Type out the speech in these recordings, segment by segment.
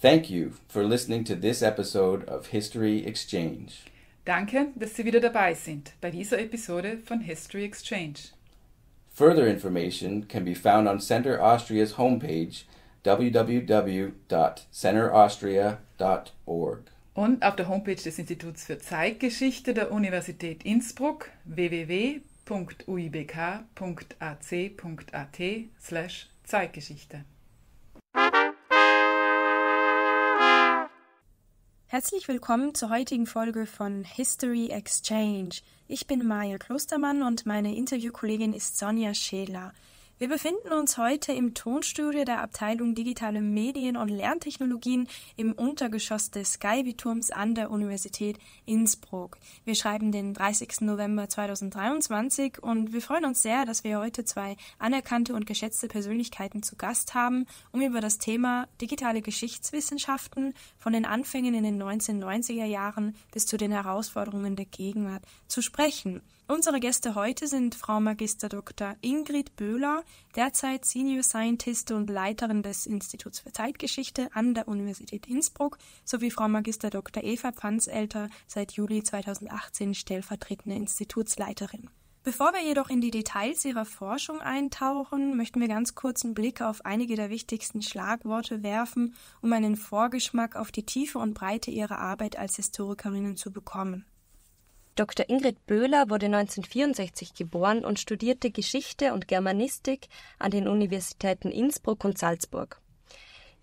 Thank you for listening to this episode of History Exchange. Danke, dass Sie wieder dabei sind bei dieser Episode von History Exchange. Further information can be found on Center Austria's homepage www.centeraustria.org. Und auf der Homepage des Instituts für Zeitgeschichte der Universität Innsbruck www.uibk.ac.at/zeitgeschichte. Herzlich willkommen zur heutigen Folge von History Exchange. Ich bin Maja Klostermann und meine Interviewkollegin ist Sonja Schäler. Wir befinden uns heute im Tonstudio der Abteilung Digitale Medien und Lerntechnologien im Untergeschoss des Skyby-Turms an der Universität Innsbruck. Wir schreiben den 30. November 2023 und wir freuen uns sehr, dass wir heute zwei anerkannte und geschätzte Persönlichkeiten zu Gast haben, um über das Thema digitale Geschichtswissenschaften von den Anfängen in den 1990er Jahren bis zu den Herausforderungen der Gegenwart zu sprechen. Unsere Gäste heute sind Frau Magister Dr. Ingrid Böhler, derzeit Senior Scientist und Leiterin des Instituts für Zeitgeschichte an der Universität Innsbruck, sowie Frau Magister Dr. Eva Pfanzelter, seit Juli 2018 stellvertretende Institutsleiterin. Bevor wir jedoch in die Details ihrer Forschung eintauchen, möchten wir ganz kurz einen Blick auf einige der wichtigsten Schlagworte werfen, um einen Vorgeschmack auf die Tiefe und Breite ihrer Arbeit als Historikerinnen zu bekommen. Dr. Ingrid Böhler wurde 1964 geboren und studierte Geschichte und Germanistik an den Universitäten Innsbruck und Salzburg.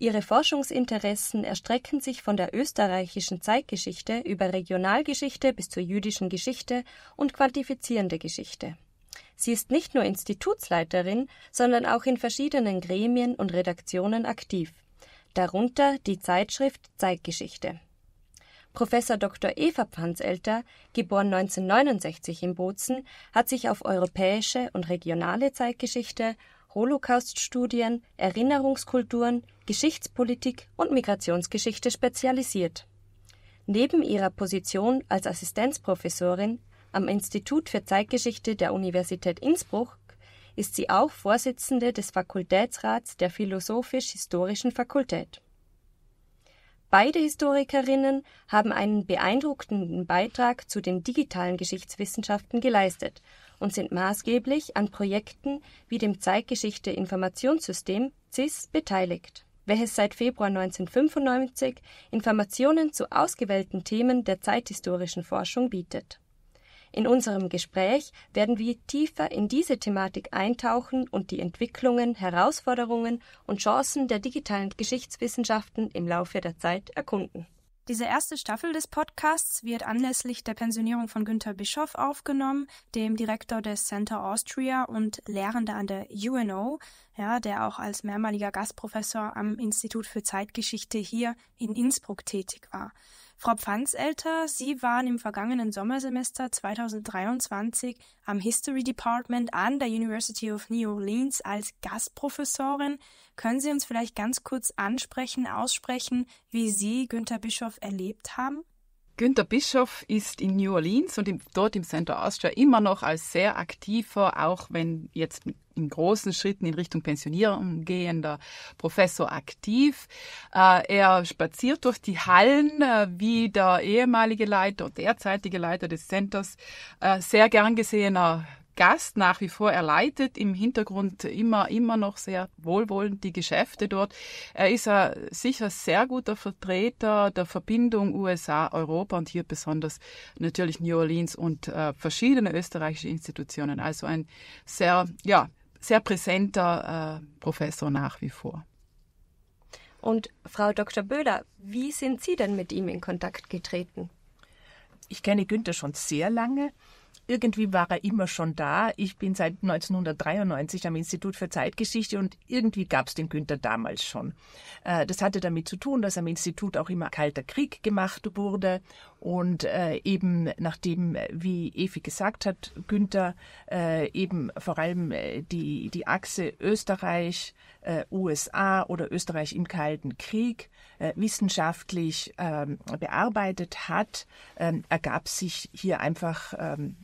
Ihre Forschungsinteressen erstrecken sich von der österreichischen Zeitgeschichte über Regionalgeschichte bis zur jüdischen Geschichte und quantifizierende Geschichte. Sie ist nicht nur Institutsleiterin, sondern auch in verschiedenen Gremien und Redaktionen aktiv, darunter die Zeitschrift Zeitgeschichte. Professor Dr. Eva Pfanzelter, geboren 1969 in Bozen, hat sich auf europäische und regionale Zeitgeschichte, Holocauststudien, Erinnerungskulturen, Geschichtspolitik und Migrationsgeschichte spezialisiert. Neben ihrer Position als Assistenzprofessorin am Institut für Zeitgeschichte der Universität Innsbruck ist sie auch Vorsitzende des Fakultätsrats der Philosophisch-Historischen Fakultät Beide Historikerinnen haben einen beeindruckenden Beitrag zu den digitalen Geschichtswissenschaften geleistet und sind maßgeblich an Projekten wie dem Zeitgeschichte Informationssystem CIS beteiligt, welches seit Februar 1995 Informationen zu ausgewählten Themen der zeithistorischen Forschung bietet in unserem Gespräch werden wir tiefer in diese Thematik eintauchen und die Entwicklungen, Herausforderungen und Chancen der digitalen Geschichtswissenschaften im Laufe der Zeit erkunden. Diese erste Staffel des Podcasts wird anlässlich der Pensionierung von Günter Bischoff aufgenommen, dem Direktor des Center Austria und Lehrender an der UNO, ja, der auch als mehrmaliger Gastprofessor am Institut für Zeitgeschichte hier in Innsbruck tätig war. Frau Pfanzelter, Sie waren im vergangenen Sommersemester 2023 am History Department an der University of New Orleans als Gastprofessorin. Können Sie uns vielleicht ganz kurz ansprechen, aussprechen, wie Sie Günter Bischof erlebt haben? Günter Bischof ist in New Orleans und im, dort im Center Austria immer noch als sehr aktiver, auch wenn jetzt mit in großen Schritten in Richtung Pensionierung gehender Professor aktiv. Äh, er spaziert durch die Hallen, äh, wie der ehemalige Leiter, und derzeitige Leiter des Centers, äh, sehr gern gesehener Gast nach wie vor. Er leitet im Hintergrund immer, immer noch sehr wohlwollend die Geschäfte dort. Er ist ein sicher sehr guter Vertreter der Verbindung USA, Europa und hier besonders natürlich New Orleans und äh, verschiedene österreichische Institutionen. Also ein sehr, ja, sehr präsenter äh, Professor nach wie vor. Und Frau Dr. Böhler, wie sind Sie denn mit ihm in Kontakt getreten? Ich kenne Günther schon sehr lange irgendwie war er immer schon da. Ich bin seit 1993 am Institut für Zeitgeschichte und irgendwie gab es den Günther damals schon. Äh, das hatte damit zu tun, dass am Institut auch immer Kalter Krieg gemacht wurde und äh, eben nachdem, äh, wie Evi gesagt hat, Günther eben vor allem die, die Achse Österreich, äh, USA oder Österreich im Kalten Krieg äh, wissenschaftlich ähm, bearbeitet hat, ähm, ergab sich hier einfach ähm,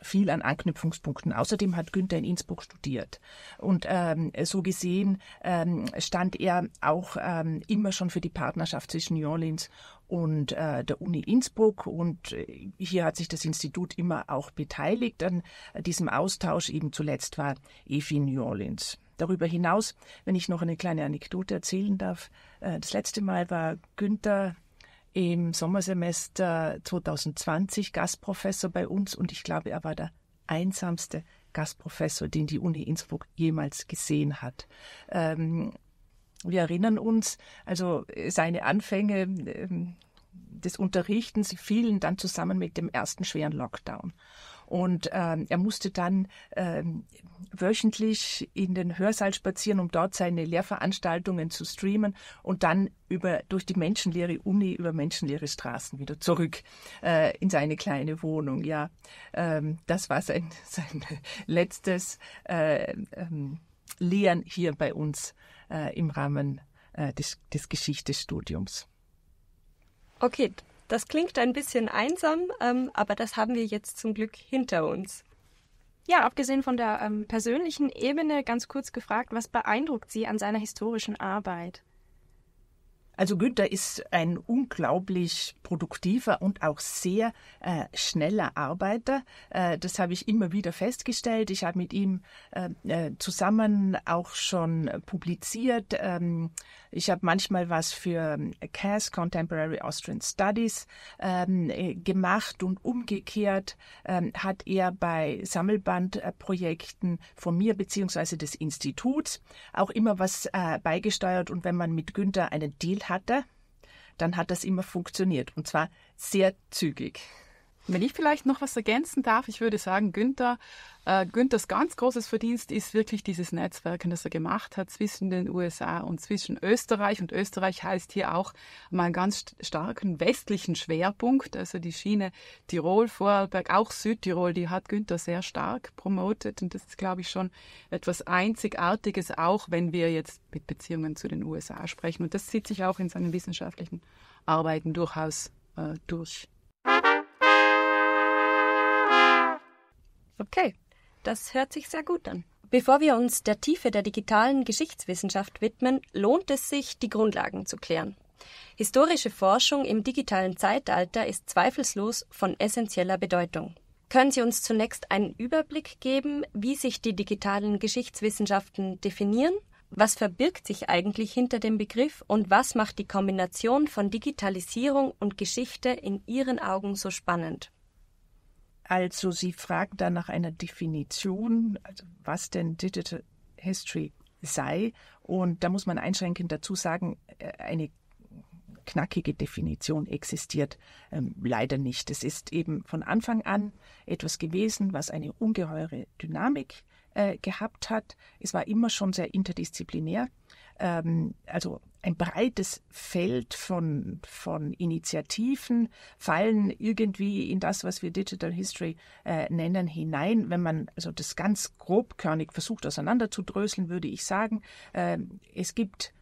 viel an Anknüpfungspunkten. Außerdem hat Günther in Innsbruck studiert. Und ähm, so gesehen ähm, stand er auch ähm, immer schon für die Partnerschaft zwischen New Orleans und äh, der Uni Innsbruck. Und äh, hier hat sich das Institut immer auch beteiligt an äh, diesem Austausch. Eben zuletzt war EFI New Orleans. Darüber hinaus, wenn ich noch eine kleine Anekdote erzählen darf, äh, das letzte Mal war Günther im Sommersemester 2020 Gastprofessor bei uns und ich glaube, er war der einsamste Gastprofessor, den die Uni Innsbruck jemals gesehen hat. Ähm, wir erinnern uns, also seine Anfänge ähm, des Unterrichtens fielen dann zusammen mit dem ersten schweren Lockdown. Und ähm, er musste dann ähm, wöchentlich in den Hörsaal spazieren, um dort seine Lehrveranstaltungen zu streamen und dann über, durch die menschenleere Uni, über menschenleere Straßen wieder zurück äh, in seine kleine Wohnung. Ja, ähm, das war sein, sein letztes äh, ähm, Lehren hier bei uns äh, im Rahmen äh, des, des Geschichtestudiums. Okay, das klingt ein bisschen einsam, ähm, aber das haben wir jetzt zum Glück hinter uns. Ja, abgesehen von der ähm, persönlichen Ebene, ganz kurz gefragt, was beeindruckt Sie an seiner historischen Arbeit? Also Günther ist ein unglaublich produktiver und auch sehr äh, schneller Arbeiter. Äh, das habe ich immer wieder festgestellt. Ich habe mit ihm äh, äh zusammen auch schon publiziert. Ähm, ich habe manchmal was für ähm, CAS, Contemporary Austrian Studies, ähm, äh, gemacht und umgekehrt ähm, hat er bei Sammelbandprojekten von mir beziehungsweise des Instituts auch immer was äh, beigesteuert. Und wenn man mit Günther einen Deal hatte, dann hat das immer funktioniert und zwar sehr zügig. Wenn ich vielleicht noch was ergänzen darf, ich würde sagen, Günther, äh, Günthers ganz großes Verdienst ist wirklich dieses Netzwerken, das er gemacht hat zwischen den USA und zwischen Österreich. Und Österreich heißt hier auch mal einen ganz starken westlichen Schwerpunkt. Also die Schiene Tirol, Vorarlberg, auch Südtirol, die hat Günther sehr stark promotet. Und das ist, glaube ich, schon etwas Einzigartiges, auch wenn wir jetzt mit Beziehungen zu den USA sprechen. Und das zieht sich auch in seinen wissenschaftlichen Arbeiten durchaus äh, durch. Okay, das hört sich sehr gut an. Bevor wir uns der Tiefe der digitalen Geschichtswissenschaft widmen, lohnt es sich, die Grundlagen zu klären. Historische Forschung im digitalen Zeitalter ist zweifellos von essentieller Bedeutung. Können Sie uns zunächst einen Überblick geben, wie sich die digitalen Geschichtswissenschaften definieren? Was verbirgt sich eigentlich hinter dem Begriff und was macht die Kombination von Digitalisierung und Geschichte in Ihren Augen so spannend? Also Sie fragen dann nach einer Definition, also was denn Digital History sei. Und da muss man einschränkend dazu sagen, äh, eine knackige Definition existiert ähm, leider nicht. Es ist eben von Anfang an etwas gewesen, was eine ungeheure Dynamik äh, gehabt hat. Es war immer schon sehr interdisziplinär ähm, also ein breites Feld von, von Initiativen fallen irgendwie in das, was wir Digital History äh, nennen, hinein. Wenn man also das ganz grobkörnig versucht auseinanderzudröseln, würde ich sagen, äh, es gibt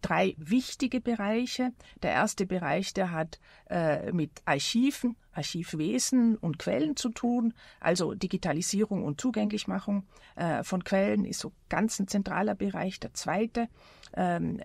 drei wichtige Bereiche. Der erste Bereich, der hat äh, mit Archiven, Archivwesen und Quellen zu tun, also Digitalisierung und Zugänglichmachung äh, von Quellen ist so ganz ein zentraler Bereich. Der zweite, ähm,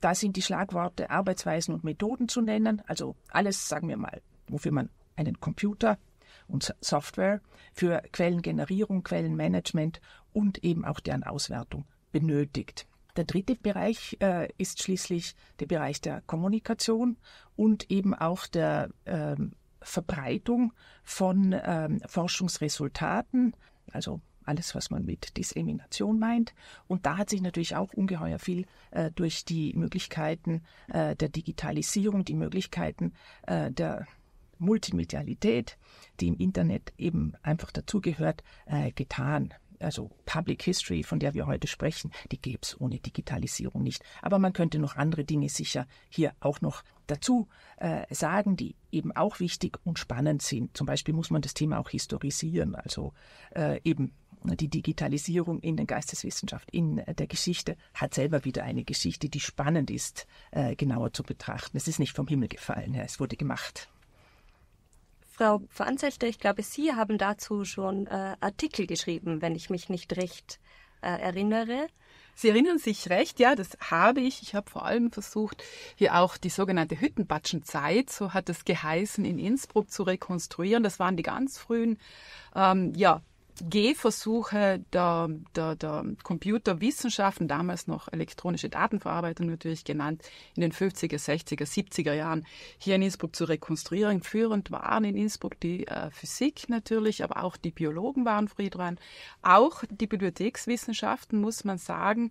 da sind die Schlagworte Arbeitsweisen und Methoden zu nennen, also alles, sagen wir mal, wofür man einen Computer und Software für Quellengenerierung, Quellenmanagement und eben auch deren Auswertung benötigt. Der dritte Bereich äh, ist schließlich der Bereich der Kommunikation und eben auch der äh, Verbreitung von ähm, Forschungsresultaten, also alles, was man mit Dissemination meint. Und da hat sich natürlich auch ungeheuer viel äh, durch die Möglichkeiten äh, der Digitalisierung, die Möglichkeiten äh, der Multimedialität, die im Internet eben einfach dazugehört, äh, getan also Public History, von der wir heute sprechen, die gäbe es ohne Digitalisierung nicht. Aber man könnte noch andere Dinge sicher hier auch noch dazu äh, sagen, die eben auch wichtig und spannend sind. Zum Beispiel muss man das Thema auch historisieren, also äh, eben die Digitalisierung in der Geisteswissenschaft, in der Geschichte, hat selber wieder eine Geschichte, die spannend ist, äh, genauer zu betrachten. Es ist nicht vom Himmel gefallen, ja, es wurde gemacht. Frau Pfanzerster, ich glaube, Sie haben dazu schon äh, Artikel geschrieben, wenn ich mich nicht recht äh, erinnere. Sie erinnern sich recht, ja, das habe ich. Ich habe vor allem versucht, hier auch die sogenannte Hüttenbatschenzeit, so hat es geheißen, in Innsbruck zu rekonstruieren. Das waren die ganz frühen ähm, ja, Gehversuche der, der, der Computerwissenschaften, damals noch elektronische Datenverarbeitung natürlich genannt, in den 50er, 60er, 70er Jahren hier in Innsbruck zu rekonstruieren. Führend waren in Innsbruck die äh, Physik natürlich, aber auch die Biologen waren früh dran. Auch die Bibliothekswissenschaften, muss man sagen.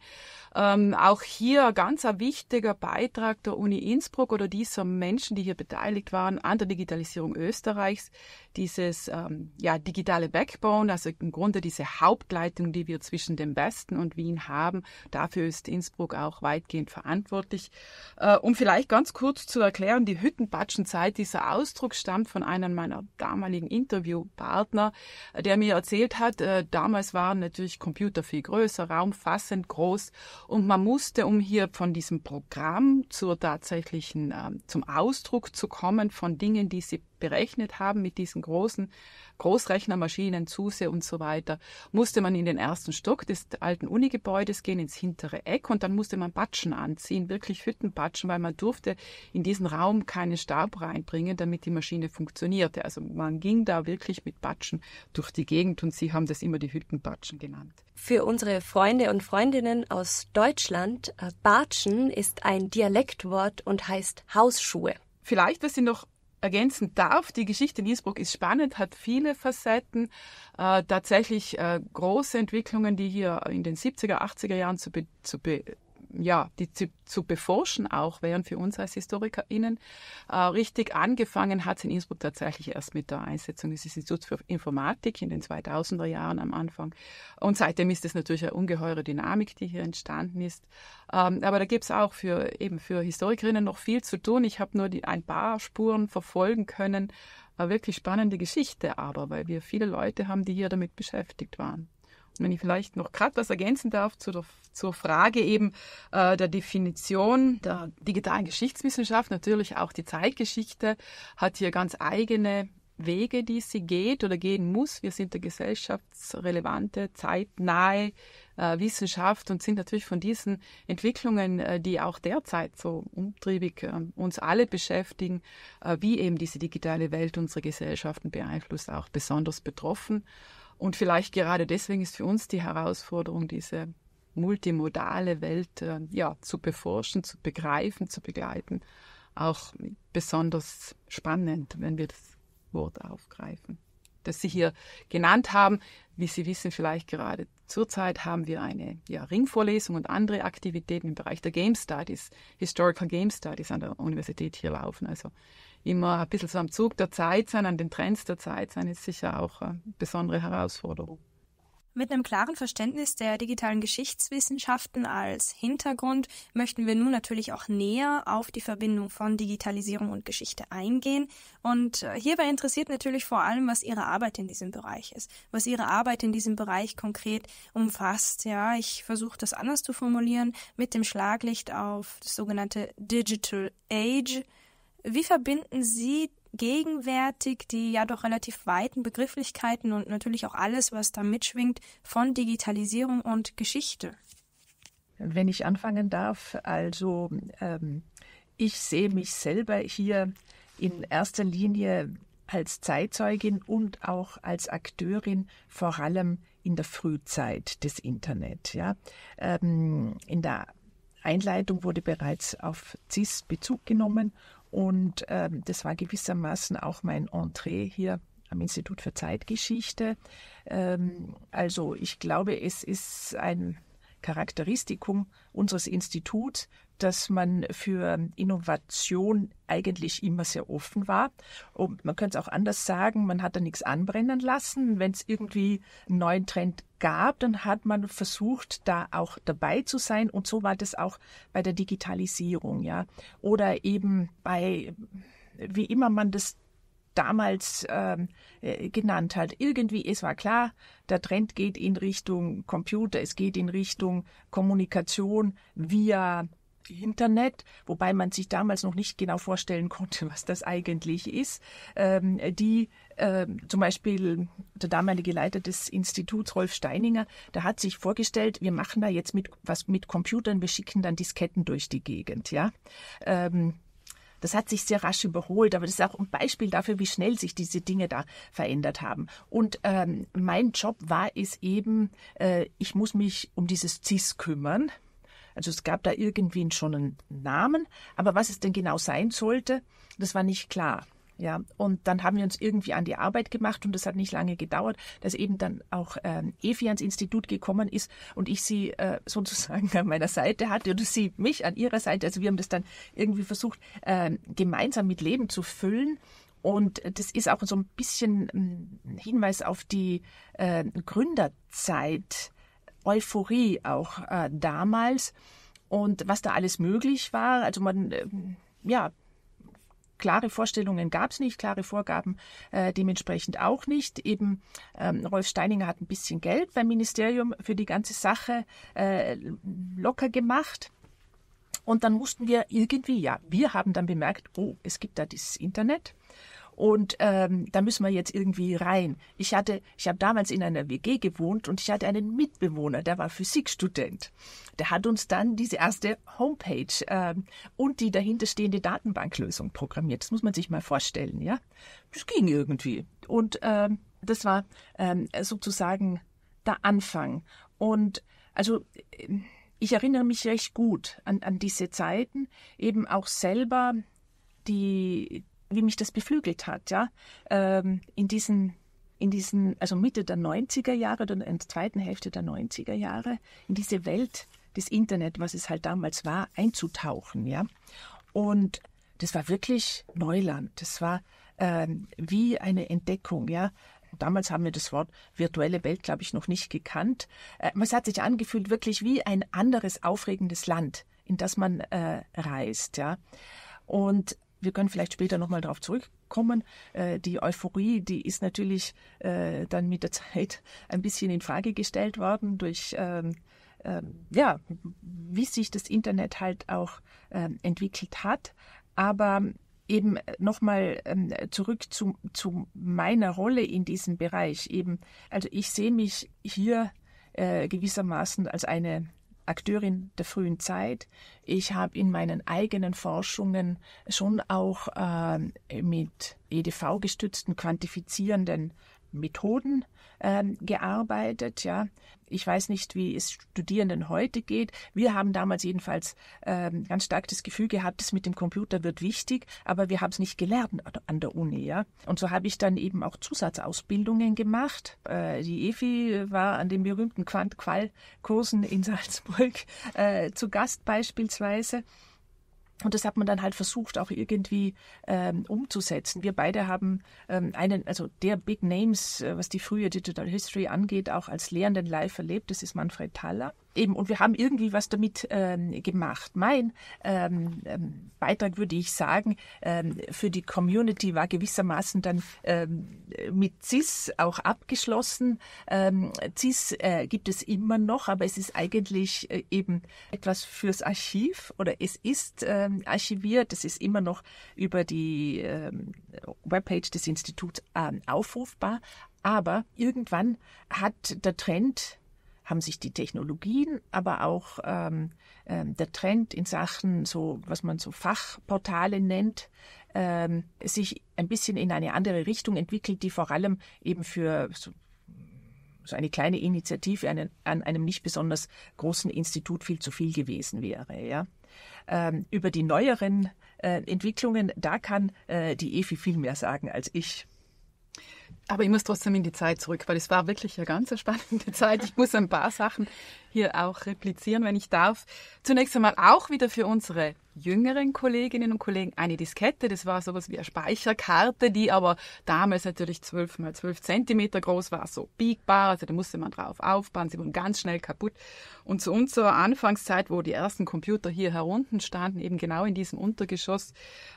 Ähm, auch hier ganz ein wichtiger Beitrag der Uni Innsbruck oder dieser Menschen, die hier beteiligt waren an der Digitalisierung Österreichs. Dieses ähm, ja, digitale Backbone, also im Grunde diese Hauptleitung, die wir zwischen dem Westen und Wien haben, dafür ist Innsbruck auch weitgehend verantwortlich. Äh, um vielleicht ganz kurz zu erklären, die Hüttenpatschenzeit, dieser Ausdruck stammt von einem meiner damaligen Interviewpartner, äh, der mir erzählt hat, äh, damals waren natürlich Computer viel größer, raumfassend groß und man musste, um hier von diesem Programm zur tatsächlichen, ähm, zum Ausdruck zu kommen, von Dingen, die sie berechnet haben mit diesen großen Großrechnermaschinen, Zuse und so weiter, musste man in den ersten Stock des alten Unigebäudes gehen, ins hintere Eck und dann musste man Batschen anziehen, wirklich Hüttenbatschen, weil man durfte in diesen Raum keinen Stab reinbringen, damit die Maschine funktionierte. Also man ging da wirklich mit Batschen durch die Gegend und sie haben das immer die Hüttenbatschen genannt. Für unsere Freunde und Freundinnen aus Deutschland, äh, Batschen ist ein Dialektwort und heißt Hausschuhe. Vielleicht, was Sie noch ergänzen darf, die Geschichte in Niesburg ist spannend, hat viele Facetten, äh, tatsächlich äh, große Entwicklungen, die hier in den 70er, 80er Jahren zu, be zu, be ja, die zu, zu, beforschen auch während für uns als HistorikerInnen. Äh, richtig angefangen hat in Innsbruck tatsächlich erst mit der Einsetzung des Instituts für Informatik in den 2000er Jahren am Anfang. Und seitdem ist es natürlich eine ungeheure Dynamik, die hier entstanden ist. Ähm, aber da gibt es auch für, eben für Historikerinnen noch viel zu tun. Ich habe nur die, ein paar Spuren verfolgen können. Eine wirklich spannende Geschichte aber, weil wir viele Leute haben, die hier damit beschäftigt waren. Wenn ich vielleicht noch gerade was ergänzen darf zu der, zur Frage eben äh, der Definition der digitalen Geschichtswissenschaft, natürlich auch die Zeitgeschichte hat hier ganz eigene Wege, die sie geht oder gehen muss. Wir sind eine gesellschaftsrelevante, zeitnahe äh, Wissenschaft und sind natürlich von diesen Entwicklungen, äh, die auch derzeit so umtriebig äh, uns alle beschäftigen, äh, wie eben diese digitale Welt unsere Gesellschaften beeinflusst, auch besonders betroffen. Und vielleicht gerade deswegen ist für uns die Herausforderung, diese multimodale Welt äh, ja, zu beforschen, zu begreifen, zu begleiten, auch besonders spannend, wenn wir das Wort aufgreifen. Das Sie hier genannt haben, wie Sie wissen, vielleicht gerade zurzeit haben wir eine ja, Ringvorlesung und andere Aktivitäten im Bereich der Game Studies, Historical Game Studies an der Universität hier laufen. Also immer ein bisschen so am Zug der Zeit sein, an den Trends der Zeit sein, ist sicher auch eine besondere Herausforderung. Mit einem klaren Verständnis der digitalen Geschichtswissenschaften als Hintergrund möchten wir nun natürlich auch näher auf die Verbindung von Digitalisierung und Geschichte eingehen. Und äh, hierbei interessiert natürlich vor allem, was Ihre Arbeit in diesem Bereich ist, was Ihre Arbeit in diesem Bereich konkret umfasst. Ja, ich versuche das anders zu formulieren mit dem Schlaglicht auf das sogenannte Digital Age wie verbinden Sie gegenwärtig die ja doch relativ weiten Begrifflichkeiten und natürlich auch alles, was da mitschwingt, von Digitalisierung und Geschichte? Wenn ich anfangen darf, also ähm, ich sehe mich selber hier in erster Linie als Zeitzeugin und auch als Akteurin vor allem in der Frühzeit des Internet. Ja. Ähm, in der Einleitung wurde bereits auf CIS Bezug genommen und ähm, das war gewissermaßen auch mein Entree hier am Institut für Zeitgeschichte. Ähm, also ich glaube, es ist ein Charakteristikum unseres Instituts, dass man für Innovation eigentlich immer sehr offen war. Und man könnte es auch anders sagen, man hat da nichts anbrennen lassen. Wenn es irgendwie einen neuen Trend gab, dann hat man versucht, da auch dabei zu sein. Und so war das auch bei der Digitalisierung, ja. Oder eben bei, wie immer man das damals ähm, äh, genannt hat. Irgendwie, es war klar, der Trend geht in Richtung Computer, es geht in Richtung Kommunikation via Internet, wobei man sich damals noch nicht genau vorstellen konnte, was das eigentlich ist, ähm, die äh, zum Beispiel der damalige Leiter des Instituts, Rolf Steininger, der hat sich vorgestellt, wir machen da jetzt mit, was mit Computern, wir schicken dann Disketten durch die Gegend, ja. Ähm, das hat sich sehr rasch überholt, aber das ist auch ein Beispiel dafür, wie schnell sich diese Dinge da verändert haben. Und ähm, mein Job war es eben, äh, ich muss mich um dieses CIS kümmern. Also es gab da irgendwie schon einen Namen, aber was es denn genau sein sollte, das war nicht klar. Ja, und dann haben wir uns irgendwie an die Arbeit gemacht und das hat nicht lange gedauert, dass eben dann auch ähm, Evi ans Institut gekommen ist und ich sie äh, sozusagen an meiner Seite hatte oder sie mich an ihrer Seite. Also wir haben das dann irgendwie versucht, äh, gemeinsam mit Leben zu füllen. Und das ist auch so ein bisschen hm, ein Hinweis auf die äh, Gründerzeit Euphorie auch äh, damals und was da alles möglich war. Also man, äh, ja, klare Vorstellungen gab es nicht, klare Vorgaben äh, dementsprechend auch nicht. Eben ähm, Rolf Steininger hat ein bisschen Geld beim Ministerium für die ganze Sache äh, locker gemacht. Und dann mussten wir irgendwie, ja, wir haben dann bemerkt, oh, es gibt da dieses Internet. Und ähm, da müssen wir jetzt irgendwie rein. Ich hatte, ich habe damals in einer WG gewohnt und ich hatte einen Mitbewohner, der war Physikstudent. Der hat uns dann diese erste Homepage ähm, und die dahinterstehende Datenbanklösung programmiert. Das muss man sich mal vorstellen, ja. Das ging irgendwie. Und ähm, das war ähm, sozusagen der Anfang. Und also äh, ich erinnere mich recht gut an, an diese Zeiten, eben auch selber die, wie mich das beflügelt hat, ja, ähm, in diesen in diesen, also Mitte der 90er Jahre oder in der zweiten Hälfte der 90er Jahre, in diese Welt des Internet, was es halt damals war, einzutauchen, ja. Und das war wirklich Neuland. Das war ähm, wie eine Entdeckung, ja. Damals haben wir das Wort virtuelle Welt, glaube ich, noch nicht gekannt. Äh, es hat sich angefühlt wirklich wie ein anderes aufregendes Land, in das man äh, reist, ja. Und wir können vielleicht später nochmal darauf zurückkommen. Äh, die Euphorie, die ist natürlich äh, dann mit der Zeit ein bisschen in Frage gestellt worden durch ähm, ähm, ja, wie sich das Internet halt auch ähm, entwickelt hat. Aber eben nochmal ähm, zurück zu, zu meiner Rolle in diesem Bereich. Eben, also ich sehe mich hier äh, gewissermaßen als eine Akteurin der frühen Zeit. Ich habe in meinen eigenen Forschungen schon auch äh, mit EDV-gestützten quantifizierenden Methoden ähm, gearbeitet. Ja, ich weiß nicht, wie es Studierenden heute geht. Wir haben damals jedenfalls ähm, ganz stark das Gefühl gehabt, das mit dem Computer wird wichtig, aber wir haben es nicht gelernt an der Uni. Ja, und so habe ich dann eben auch Zusatzausbildungen gemacht. Äh, die EFI war an den berühmten Quant-Qual-Kursen in Salzburg äh, zu Gast beispielsweise. Und das hat man dann halt versucht, auch irgendwie ähm, umzusetzen. Wir beide haben ähm, einen, also der Big Names, äh, was die frühe Digital History angeht, auch als Lehrenden live erlebt. Das ist Manfred Thaler eben, und wir haben irgendwie was damit ähm, gemacht. Mein ähm, ähm, Beitrag, würde ich sagen, ähm, für die Community war gewissermaßen dann ähm, mit CIS auch abgeschlossen. Ähm, CIS äh, gibt es immer noch, aber es ist eigentlich äh, eben etwas fürs Archiv oder es ist ähm, archiviert. Es ist immer noch über die ähm, Webpage des Instituts ähm, aufrufbar. Aber irgendwann hat der Trend haben sich die Technologien, aber auch ähm, äh, der Trend in Sachen so, was man so Fachportale nennt, ähm, sich ein bisschen in eine andere Richtung entwickelt, die vor allem eben für so, so eine kleine Initiative an, an einem nicht besonders großen Institut viel zu viel gewesen wäre. Ja. Ähm, über die neueren äh, Entwicklungen, da kann äh, die EFI viel mehr sagen als ich. Aber ich muss trotzdem in die Zeit zurück, weil es war wirklich eine ganz spannende Zeit. Ich muss ein paar Sachen hier auch replizieren, wenn ich darf. Zunächst einmal auch wieder für unsere jüngeren Kolleginnen und Kollegen eine Diskette. Das war sowas wie eine Speicherkarte, die aber damals natürlich 12 mal 12 Zentimeter groß war, so biegbar. Also da musste man drauf aufbauen. Sie wurden ganz schnell kaputt. Und zu unserer Anfangszeit, wo die ersten Computer hier herunten standen, eben genau in diesem Untergeschoss,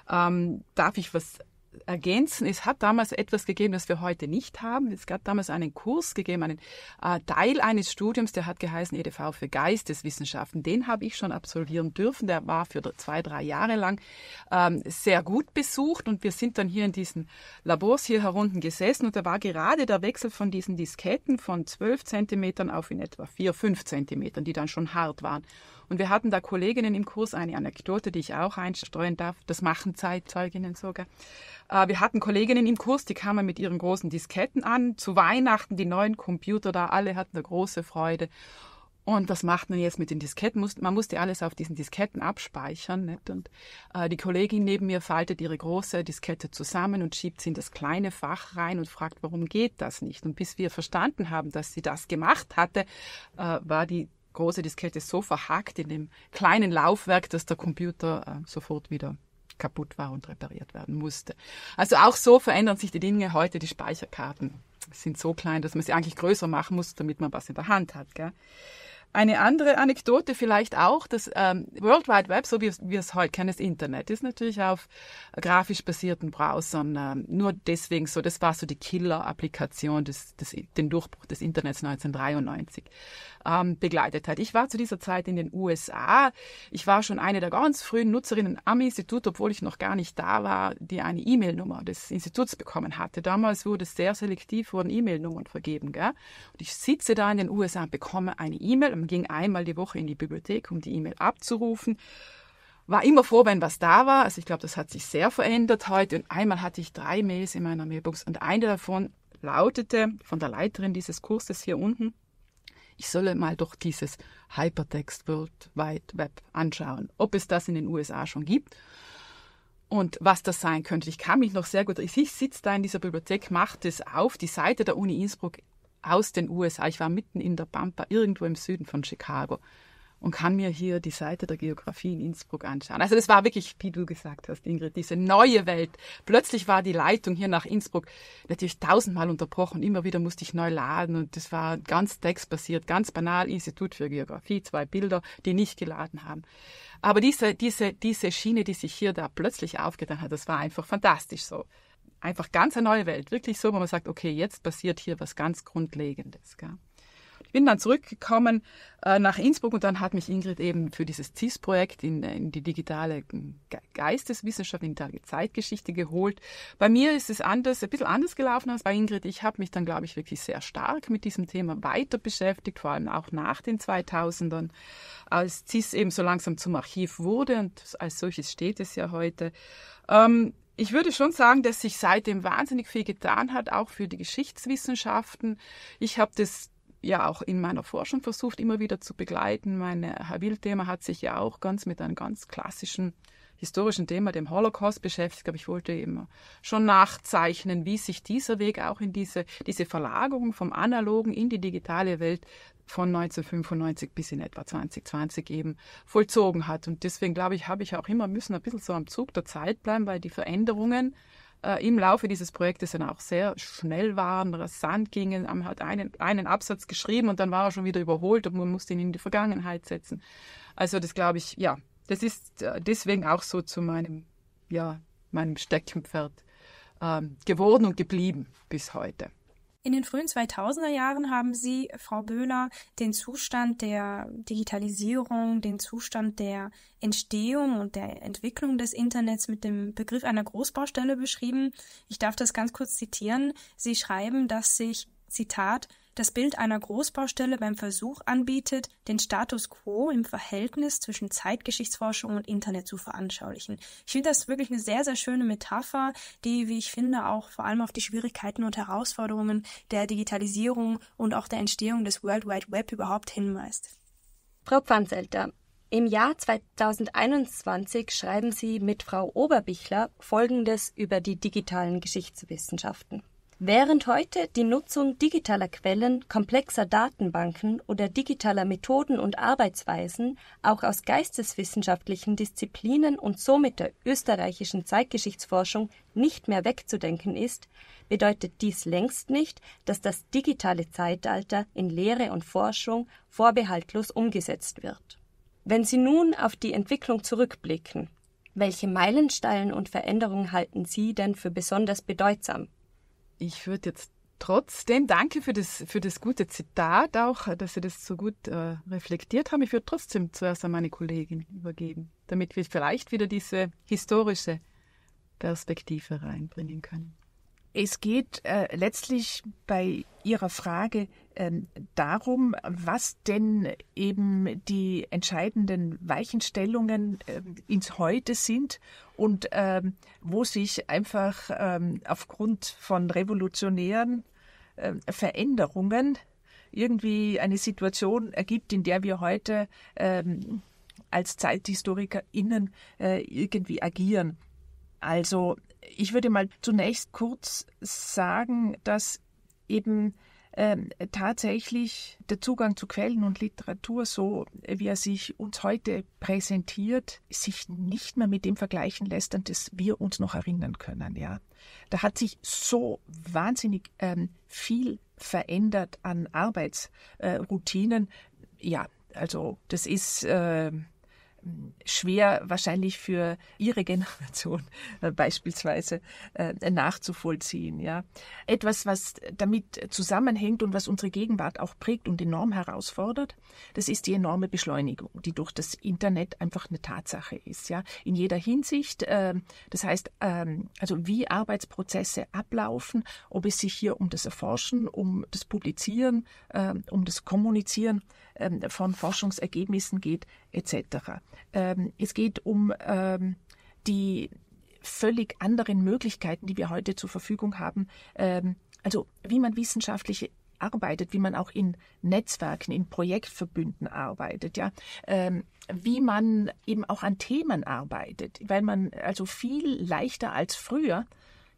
ähm, darf ich was ergänzen. Es hat damals etwas gegeben, das wir heute nicht haben. Es gab damals einen Kurs gegeben, einen äh, Teil eines Studiums, der hat geheißen EDV für Geisteswissenschaften. Den habe ich schon absolvieren dürfen. Der war für zwei, drei Jahre lang ähm, sehr gut besucht und wir sind dann hier in diesen Labors hier herunten gesessen und da war gerade der Wechsel von diesen Disketten von 12 Zentimetern auf in etwa 4, 5 Zentimetern, die dann schon hart waren. Und wir hatten da Kolleginnen im Kurs, eine Anekdote, die ich auch einstreuen darf, das machen Zeitzeuginnen sogar. Äh, wir hatten Kolleginnen im Kurs, die kamen mit ihren großen Disketten an, zu Weihnachten die neuen Computer da, alle hatten eine große Freude. Und was macht man jetzt mit den Disketten? Man musste alles auf diesen Disketten abspeichern. Nicht? Und äh, die Kollegin neben mir faltet ihre große Diskette zusammen und schiebt sie in das kleine Fach rein und fragt, warum geht das nicht? Und bis wir verstanden haben, dass sie das gemacht hatte, äh, war die große Diskette so verhakt in dem kleinen Laufwerk, dass der Computer äh, sofort wieder kaputt war und repariert werden musste. Also auch so verändern sich die Dinge heute. Die Speicherkarten sind so klein, dass man sie eigentlich größer machen muss, damit man was in der Hand hat. Gell? Eine andere Anekdote vielleicht auch, das ähm, World Wide Web, so wie wir es heute kennen, das Internet, ist natürlich auf grafisch basierten Browsern ähm, nur deswegen so, das war so die Killer-Applikation, des, des, den Durchbruch des Internets 1993 ähm, begleitet hat. Ich war zu dieser Zeit in den USA. Ich war schon eine der ganz frühen Nutzerinnen am Institut, obwohl ich noch gar nicht da war, die eine E-Mail-Nummer des Instituts bekommen hatte. Damals wurde sehr selektiv, wurden E-Mail-Nummern vergeben. Gell? Und ich sitze da in den USA und bekomme eine E-Mail ähm, ging einmal die Woche in die Bibliothek, um die E-Mail abzurufen. War immer froh, wenn was da war. Also ich glaube, das hat sich sehr verändert heute. Und einmal hatte ich drei Mails in meiner Mailbox und eine davon lautete von der Leiterin dieses Kurses hier unten, ich solle mal doch dieses Hypertext World Wide Web anschauen, ob es das in den USA schon gibt und was das sein könnte. Ich kann mich noch sehr gut, ich sitze da in dieser Bibliothek, mache das auf, die Seite der Uni Innsbruck aus den USA. Ich war mitten in der Pampa, irgendwo im Süden von Chicago und kann mir hier die Seite der Geografie in Innsbruck anschauen. Also das war wirklich, wie du gesagt hast, Ingrid, diese neue Welt. Plötzlich war die Leitung hier nach Innsbruck natürlich tausendmal unterbrochen. Immer wieder musste ich neu laden und das war ganz textbasiert, ganz banal. Institut für Geografie, zwei Bilder, die nicht geladen haben. Aber diese, diese, diese Schiene, die sich hier da plötzlich aufgetan hat, das war einfach fantastisch so einfach ganz eine neue Welt. Wirklich so, wo man sagt, okay, jetzt passiert hier was ganz Grundlegendes. Gell? Ich bin dann zurückgekommen äh, nach Innsbruck und dann hat mich Ingrid eben für dieses CIS-Projekt in, äh, in, die digitale äh, Geisteswissenschaft, in die Zeitgeschichte geholt. Bei mir ist es anders, ein bisschen anders gelaufen als bei Ingrid. Ich habe mich dann, glaube ich, wirklich sehr stark mit diesem Thema weiter beschäftigt, vor allem auch nach den 2000ern, als CIS eben so langsam zum Archiv wurde und als solches steht es ja heute. Ähm, ich würde schon sagen, dass sich seitdem wahnsinnig viel getan hat, auch für die Geschichtswissenschaften. Ich habe das ja auch in meiner Forschung versucht, immer wieder zu begleiten. Mein Habil-Thema hat sich ja auch ganz mit einem ganz klassischen historischen Thema, dem Holocaust beschäftigt. Aber ich wollte eben schon nachzeichnen, wie sich dieser Weg auch in diese, diese Verlagerung vom Analogen in die digitale Welt von 1995 bis in etwa 2020 eben vollzogen hat. Und deswegen glaube ich, habe ich auch immer müssen ein bisschen so am Zug der Zeit bleiben, weil die Veränderungen äh, im Laufe dieses Projektes dann auch sehr schnell waren, rasant gingen. Man hat einen, einen Absatz geschrieben und dann war er schon wieder überholt und man musste ihn in die Vergangenheit setzen. Also das glaube ich, ja, das ist äh, deswegen auch so zu meinem, ja, meinem Steckenpferd ähm, geworden und geblieben bis heute. In den frühen 2000er Jahren haben Sie, Frau Böhler, den Zustand der Digitalisierung, den Zustand der Entstehung und der Entwicklung des Internets mit dem Begriff einer Großbaustelle beschrieben. Ich darf das ganz kurz zitieren. Sie schreiben, dass sich, Zitat, das Bild einer Großbaustelle beim Versuch anbietet, den Status quo im Verhältnis zwischen Zeitgeschichtsforschung und Internet zu veranschaulichen. Ich finde das wirklich eine sehr, sehr schöne Metapher, die, wie ich finde, auch vor allem auf die Schwierigkeiten und Herausforderungen der Digitalisierung und auch der Entstehung des World Wide Web überhaupt hinweist. Frau Pfanzelter, im Jahr 2021 schreiben Sie mit Frau Oberbichler Folgendes über die digitalen Geschichtswissenschaften. Während heute die Nutzung digitaler Quellen, komplexer Datenbanken oder digitaler Methoden und Arbeitsweisen auch aus geisteswissenschaftlichen Disziplinen und somit der österreichischen Zeitgeschichtsforschung nicht mehr wegzudenken ist, bedeutet dies längst nicht, dass das digitale Zeitalter in Lehre und Forschung vorbehaltlos umgesetzt wird. Wenn Sie nun auf die Entwicklung zurückblicken, welche Meilensteine und Veränderungen halten Sie denn für besonders bedeutsam? Ich würde jetzt trotzdem, danke für das, für das gute Zitat auch, dass Sie das so gut äh, reflektiert haben. Ich würde trotzdem zuerst an meine Kollegin übergeben, damit wir vielleicht wieder diese historische Perspektive reinbringen können. Es geht äh, letztlich bei Ihrer Frage äh, darum, was denn eben die entscheidenden Weichenstellungen äh, ins Heute sind und ähm, wo sich einfach ähm, aufgrund von revolutionären ähm, Veränderungen irgendwie eine Situation ergibt, in der wir heute als ZeithistorikerInnen äh, irgendwie agieren. Also ich würde mal zunächst kurz sagen, dass eben ähm, tatsächlich der Zugang zu Quellen und Literatur, so wie er sich uns heute präsentiert, sich nicht mehr mit dem vergleichen lässt, an das wir uns noch erinnern können. Ja, da hat sich so wahnsinnig ähm, viel verändert an Arbeitsroutinen. Äh, ja, also das ist äh, schwer wahrscheinlich für ihre Generation äh, beispielsweise äh, nachzuvollziehen. Ja. Etwas, was damit zusammenhängt und was unsere Gegenwart auch prägt und enorm herausfordert, das ist die enorme Beschleunigung, die durch das Internet einfach eine Tatsache ist. Ja. In jeder Hinsicht, ähm, das heißt, ähm, also wie Arbeitsprozesse ablaufen, ob es sich hier um das Erforschen, um das Publizieren, ähm, um das Kommunizieren ähm, von Forschungsergebnissen geht etc. Ähm, es geht um ähm, die völlig anderen Möglichkeiten, die wir heute zur Verfügung haben. also wie man wissenschaftliche arbeitet, wie man auch in Netzwerken, in Projektverbünden arbeitet, ja, ähm, wie man eben auch an Themen arbeitet, weil man also viel leichter als früher,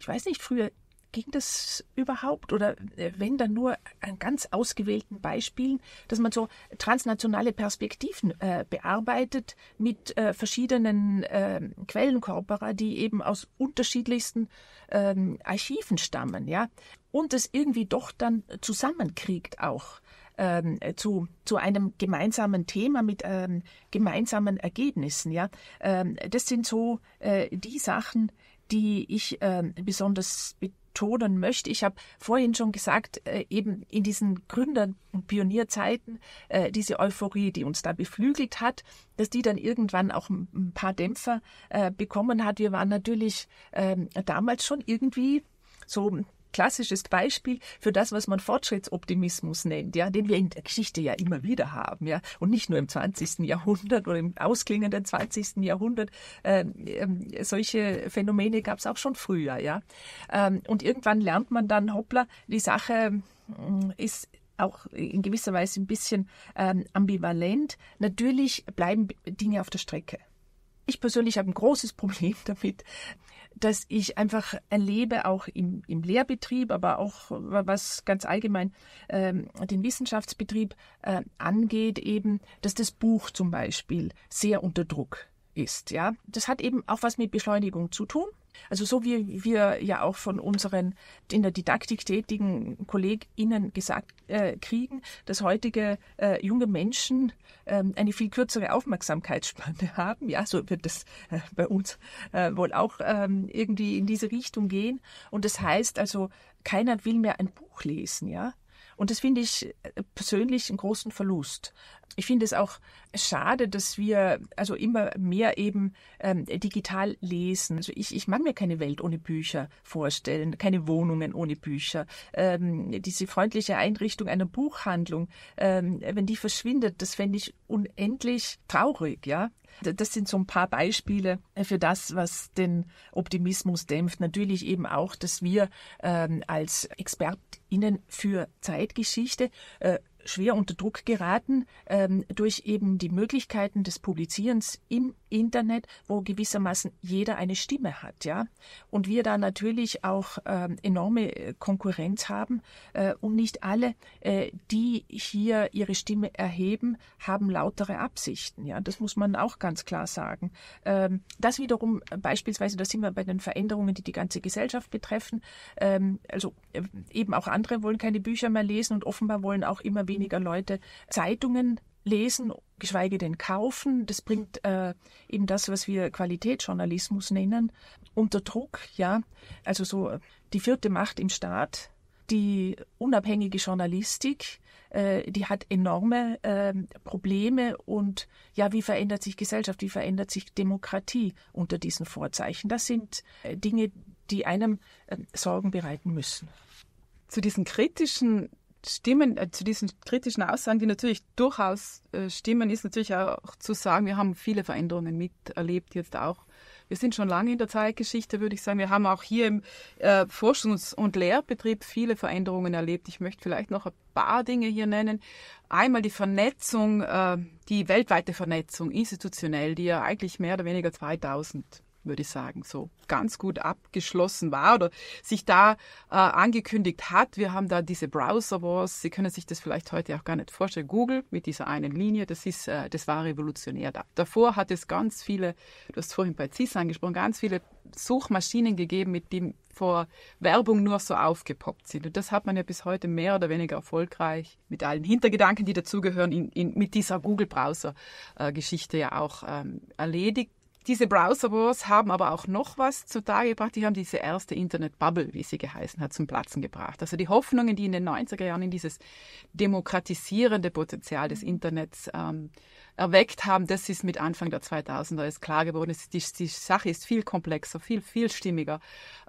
ich weiß nicht, früher ging das überhaupt? Oder äh, wenn dann nur an ganz ausgewählten Beispielen, dass man so transnationale Perspektiven äh, bearbeitet mit äh, verschiedenen äh, Quellenkorpora, die eben aus unterschiedlichsten ähm, Archiven stammen, ja. Und es irgendwie doch dann zusammenkriegt auch ähm, zu, zu einem gemeinsamen Thema mit ähm, gemeinsamen Ergebnissen, ja. Ähm, das sind so äh, die Sachen, die ich äh, besonders betrachte betonen möchte. Ich habe vorhin schon gesagt, äh, eben in diesen Gründern- und Pionierzeiten, äh, diese Euphorie, die uns da beflügelt hat, dass die dann irgendwann auch ein paar Dämpfer äh, bekommen hat. Wir waren natürlich ähm, damals schon irgendwie so klassisches Beispiel für das, was man Fortschrittsoptimismus nennt, ja, den wir in der Geschichte ja immer wieder haben, ja, und nicht nur im 20. Jahrhundert oder im ausklingenden 20. Jahrhundert. Ähm, ähm, solche Phänomene gab es auch schon früher, ja. Ähm, und irgendwann lernt man dann, hoppla, die Sache mm, ist auch in gewisser Weise ein bisschen ähm, ambivalent. Natürlich bleiben Dinge auf der Strecke. Ich persönlich habe ein großes Problem damit, dass ich einfach erlebe, auch im, im Lehrbetrieb, aber auch was ganz allgemein ähm, den Wissenschaftsbetrieb äh, angeht, eben, dass das Buch zum Beispiel sehr unter Druck ist. Ja, das hat eben auch was mit Beschleunigung zu tun. Also so wie wir ja auch von unseren in der Didaktik tätigen KollegInnen gesagt äh, kriegen, dass heutige äh, junge Menschen äh, eine viel kürzere Aufmerksamkeitsspanne haben. Ja, so wird das äh, bei uns äh, wohl auch ähm, irgendwie in diese Richtung gehen. Und das heißt also, keiner will mehr ein Buch lesen, ja. Und das finde ich äh, persönlich einen großen Verlust. Ich finde es auch schade, dass wir also immer mehr eben ähm, digital lesen. Also ich, ich mag mir keine Welt ohne Bücher vorstellen, keine Wohnungen ohne Bücher. Ähm, diese freundliche Einrichtung einer Buchhandlung, ähm, wenn die verschwindet, das fände ich unendlich traurig, ja. Das sind so ein paar Beispiele äh, für das, was den Optimismus dämpft. Natürlich eben auch, dass wir ähm, als ExpertInnen für Zeitgeschichte äh, schwer unter Druck geraten ähm, durch eben die Möglichkeiten des Publizierens im Internet, wo gewissermaßen jeder eine Stimme hat, ja. Und wir da natürlich auch ähm, enorme äh, Konkurrenz haben äh, und nicht alle, äh, die hier ihre Stimme erheben, haben lautere Absichten, ja. Das muss man auch ganz klar sagen. Ähm, das wiederum äh, beispielsweise, da sind wir bei den Veränderungen, die die ganze Gesellschaft betreffen. Ähm, also äh, eben auch andere wollen keine Bücher mehr lesen und offenbar wollen auch immer weniger Leute Zeitungen lesen geschweige denn kaufen. Das bringt äh, eben das, was wir Qualitätsjournalismus nennen, unter Druck, ja. Also so äh, die vierte Macht im Staat, die unabhängige Journalistik, äh, die hat enorme äh, Probleme und ja, wie verändert sich Gesellschaft, wie verändert sich Demokratie unter diesen Vorzeichen? Das sind äh, Dinge, die einem äh, Sorgen bereiten müssen. Zu diesen kritischen Stimmen, äh, zu diesen kritischen Aussagen, die natürlich durchaus äh, stimmen, ist natürlich auch zu sagen, wir haben viele Veränderungen miterlebt jetzt auch. Wir sind schon lange in der Zeitgeschichte, würde ich sagen. Wir haben auch hier im äh, Forschungs- und Lehrbetrieb viele Veränderungen erlebt. Ich möchte vielleicht noch ein paar Dinge hier nennen. Einmal die Vernetzung, äh, die weltweite Vernetzung institutionell, die ja eigentlich mehr oder weniger 2000 würde ich sagen, so ganz gut abgeschlossen war oder sich da äh, angekündigt hat. Wir haben da diese Browser Wars. Sie können sich das vielleicht heute auch gar nicht vorstellen. Google mit dieser einen Linie, das ist, äh, das war revolutionär. Da. Davor hat es ganz viele, du hast vorhin bei CIS angesprochen, ganz viele Suchmaschinen gegeben, mit denen vor Werbung nur so aufgepoppt sind. Und das hat man ja bis heute mehr oder weniger erfolgreich mit allen Hintergedanken, die dazugehören, in, in, mit dieser Google-Browser-Geschichte äh, ja auch ähm, erledigt. Diese Browser-Wars haben aber auch noch was zutage gebracht. Die haben diese erste Internet-Bubble, wie sie geheißen hat, zum Platzen gebracht. Also die Hoffnungen, die in den 90er Jahren in dieses demokratisierende Potenzial des Internets ähm, erweckt haben, das ist mit Anfang der 2000er ist klar geworden. Ist, die, die, Sache ist viel komplexer, viel vielstimmiger.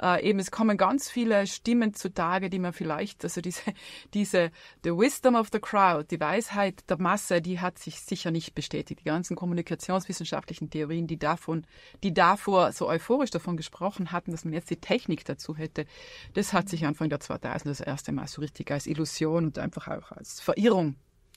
Äh, eben es kommen ganz viele Stimmen zutage, die man vielleicht, also diese, diese the wisdom of the crowd, die Weisheit der Masse, die hat sich sicher nicht bestätigt. Die ganzen kommunikationswissenschaftlichen Theorien, die davon, die davor so euphorisch davon gesprochen hatten, dass man jetzt die Technik dazu hätte, das hat sich Anfang der 2000er das erste Mal so richtig als Illusion und einfach auch als Verirrung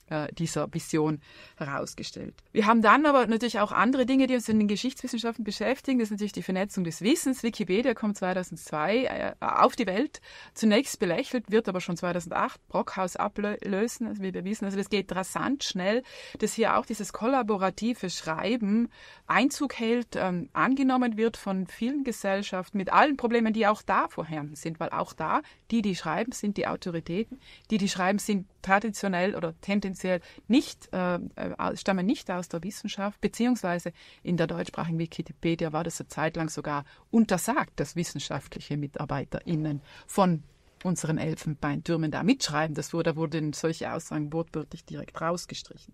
äh, dieser Vision herausgestellt. Wir haben dann aber natürlich auch andere Dinge, die uns in den Geschichtswissenschaften beschäftigen. Das ist natürlich die Vernetzung des Wissens. Wikipedia kommt 2002 äh, auf die Welt, zunächst belächelt, wird aber schon 2008 Brockhaus ablösen, also wie wir wissen. Also das geht rasant schnell, dass hier auch dieses kollaborative Schreiben Einzug hält, ähm, angenommen wird von vielen Gesellschaften mit allen Problemen, die auch da vorhanden sind, weil auch da die, die schreiben, sind die Autoritäten, die, die schreiben, sind traditionell oder tendenziell offiziell nicht, äh, äh stammen nicht aus der Wissenschaft, beziehungsweise in der deutschsprachigen Wikipedia war das eine Zeit lang sogar untersagt, dass wissenschaftliche MitarbeiterInnen von unseren Elfenbeintürmen da mitschreiben. Das wurde, da wurden solche Aussagen wortwörtlich direkt rausgestrichen.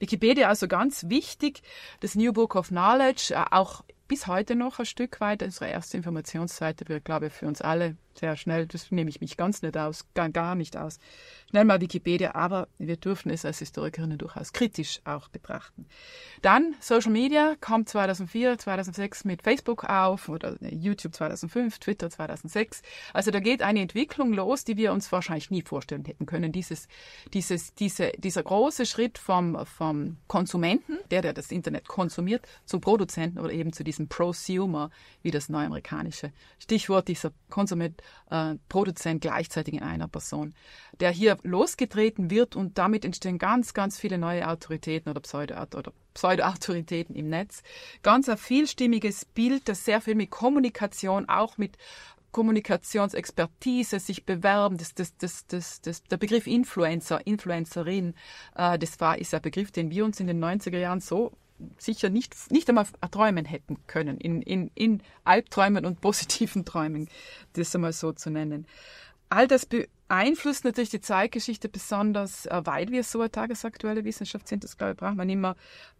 Wikipedia also ganz wichtig, das New Book of Knowledge, äh, auch bis heute noch ein Stück weit. Unsere erste Informationsseite wird, glaube ich, für uns alle sehr schnell, das nehme ich mich ganz nicht aus, gar, gar nicht aus, schnell mal Wikipedia, aber wir dürfen es als Historikerinnen durchaus kritisch auch betrachten. Dann Social Media kommt 2004, 2006 mit Facebook auf oder YouTube 2005, Twitter 2006. Also da geht eine Entwicklung los, die wir uns wahrscheinlich nie vorstellen hätten können. Dieses, dieses, diese, dieser große Schritt vom, vom Konsumenten, der, der das Internet konsumiert, zum Produzenten oder eben zu diesem diesen Prosumer, wie das neuamerikanische Stichwort, dieser Konsument, äh, Produzent gleichzeitig in einer Person, der hier losgetreten wird und damit entstehen ganz, ganz viele neue Autoritäten oder Pseudo-Autoritäten Pseudo im Netz. Ganz ein vielstimmiges Bild, das sehr viel mit Kommunikation, auch mit Kommunikationsexpertise sich bewerben. Das, das, das, das, das, der Begriff Influencer, Influencerin, äh, das war, ist ein Begriff, den wir uns in den 90er Jahren so sicher nicht, nicht einmal träumen hätten können, in, in, in Albträumen und positiven Träumen, das einmal so zu nennen. All das beeinflusst natürlich die Zeitgeschichte besonders, äh, weil wir so eine tagesaktuelle Wissenschaft sind. Das, glaube ich, braucht man immer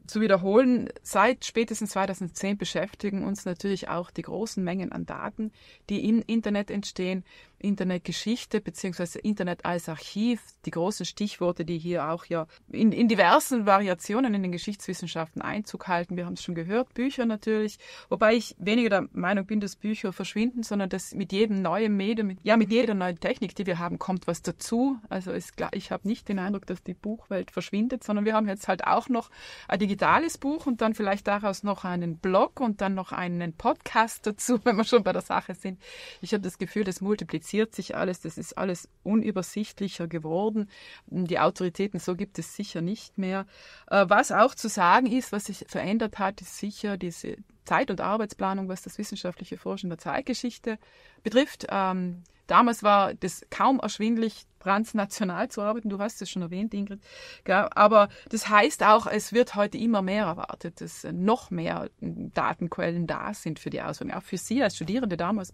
zu wiederholen, seit spätestens 2010 beschäftigen uns natürlich auch die großen Mengen an Daten, die im Internet entstehen, Internetgeschichte beziehungsweise Internet als Archiv, die großen Stichworte, die hier auch ja in, in diversen Variationen in den Geschichtswissenschaften Einzug halten. Wir haben es schon gehört, Bücher natürlich, wobei ich weniger der Meinung bin, dass Bücher verschwinden, sondern dass mit jedem neuen Medium, ja mit jeder neuen Technik, die wir haben, kommt was dazu. Also ist klar, ich habe nicht den Eindruck, dass die Buchwelt verschwindet, sondern wir haben jetzt halt auch noch eine digitale digitales Buch und dann vielleicht daraus noch einen Blog und dann noch einen Podcast dazu, wenn wir schon bei der Sache sind. Ich habe das Gefühl, das multipliziert sich alles, das ist alles unübersichtlicher geworden. Die Autoritäten, so gibt es sicher nicht mehr. Äh, was auch zu sagen ist, was sich verändert hat, ist sicher diese Zeit- und Arbeitsplanung, was das wissenschaftliche Forschen der Zeitgeschichte betrifft. Ähm, Damals war das kaum erschwinglich, transnational zu arbeiten. Du hast es schon erwähnt, Ingrid. Aber das heißt auch, es wird heute immer mehr erwartet, dass noch mehr Datenquellen da sind für die Ausbildung. Auch für Sie als Studierende damals,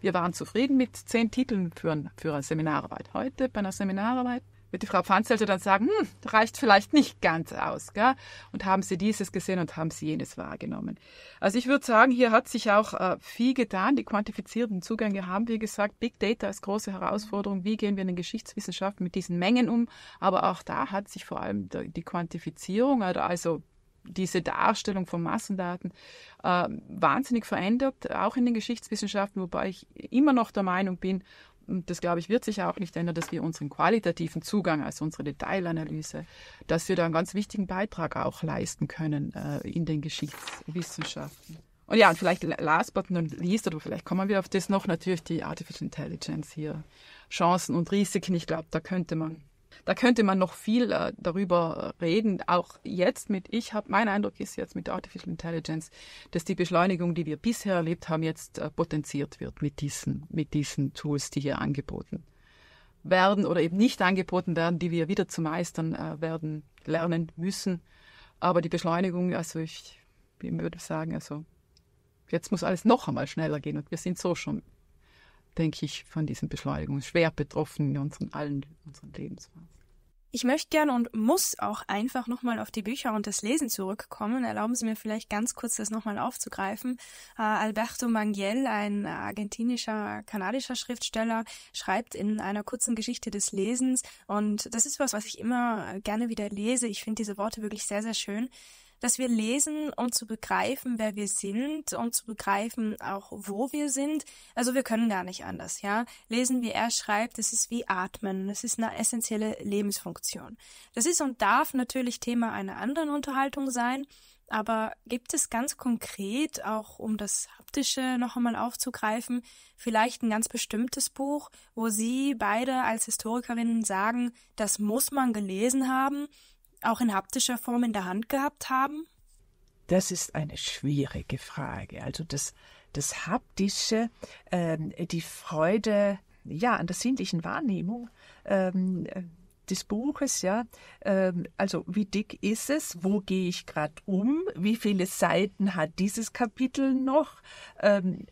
wir waren zufrieden mit zehn Titeln für, für eine Seminararbeit. Heute bei einer Seminararbeit wird die Frau Pfanzelte dann sagen, hm, reicht vielleicht nicht ganz aus. Gell? Und haben sie dieses gesehen und haben sie jenes wahrgenommen. Also ich würde sagen, hier hat sich auch äh, viel getan. Die quantifizierten Zugänge haben, wie gesagt, Big Data ist große Herausforderung. Wie gehen wir in den Geschichtswissenschaften mit diesen Mengen um? Aber auch da hat sich vor allem die Quantifizierung, also diese Darstellung von Massendaten äh, wahnsinnig verändert, auch in den Geschichtswissenschaften, wobei ich immer noch der Meinung bin, das glaube ich, wird sich auch nicht ändern, dass wir unseren qualitativen Zugang, also unsere Detailanalyse, dass wir da einen ganz wichtigen Beitrag auch leisten können äh, in den Geschichtswissenschaften. Und ja, und vielleicht last but not least, oder vielleicht kommen wir auf das noch, natürlich die Artificial Intelligence hier. Chancen und Risiken, ich glaube, da könnte man da könnte man noch viel äh, darüber reden. Auch jetzt mit, ich habe, mein Eindruck ist jetzt mit Artificial Intelligence, dass die Beschleunigung, die wir bisher erlebt haben, jetzt äh, potenziert wird mit diesen, mit diesen Tools, die hier angeboten werden oder eben nicht angeboten werden, die wir wieder zu meistern äh, werden, lernen müssen. Aber die Beschleunigung, also ich, ich würde sagen, also jetzt muss alles noch einmal schneller gehen und wir sind so schon denke ich, von diesen Beschleunigungen schwer betroffen in unseren allen unseren Lebensphasen. Ich möchte gerne und muss auch einfach nochmal auf die Bücher und das Lesen zurückkommen. Erlauben Sie mir vielleicht ganz kurz das nochmal aufzugreifen. Uh, Alberto Mangiel, ein argentinischer, kanadischer Schriftsteller, schreibt in einer kurzen Geschichte des Lesens und das ist was, was ich immer gerne wieder lese. Ich finde diese Worte wirklich sehr, sehr schön dass wir lesen, um zu begreifen, wer wir sind, um zu begreifen auch, wo wir sind. Also wir können gar nicht anders, ja. Lesen, wie er schreibt, das ist wie Atmen. Das ist eine essentielle Lebensfunktion. Das ist und darf natürlich Thema einer anderen Unterhaltung sein. Aber gibt es ganz konkret, auch um das Haptische noch einmal aufzugreifen, vielleicht ein ganz bestimmtes Buch, wo Sie beide als Historikerinnen sagen, das muss man gelesen haben, auch in haptischer Form in der Hand gehabt haben? Das ist eine schwierige Frage. Also das, das haptische, ähm, die Freude, ja, an der sinnlichen Wahrnehmung ähm, des Buches, ja. Ähm, also wie dick ist es? Wo gehe ich gerade um? Wie viele Seiten hat dieses Kapitel noch? Ähm,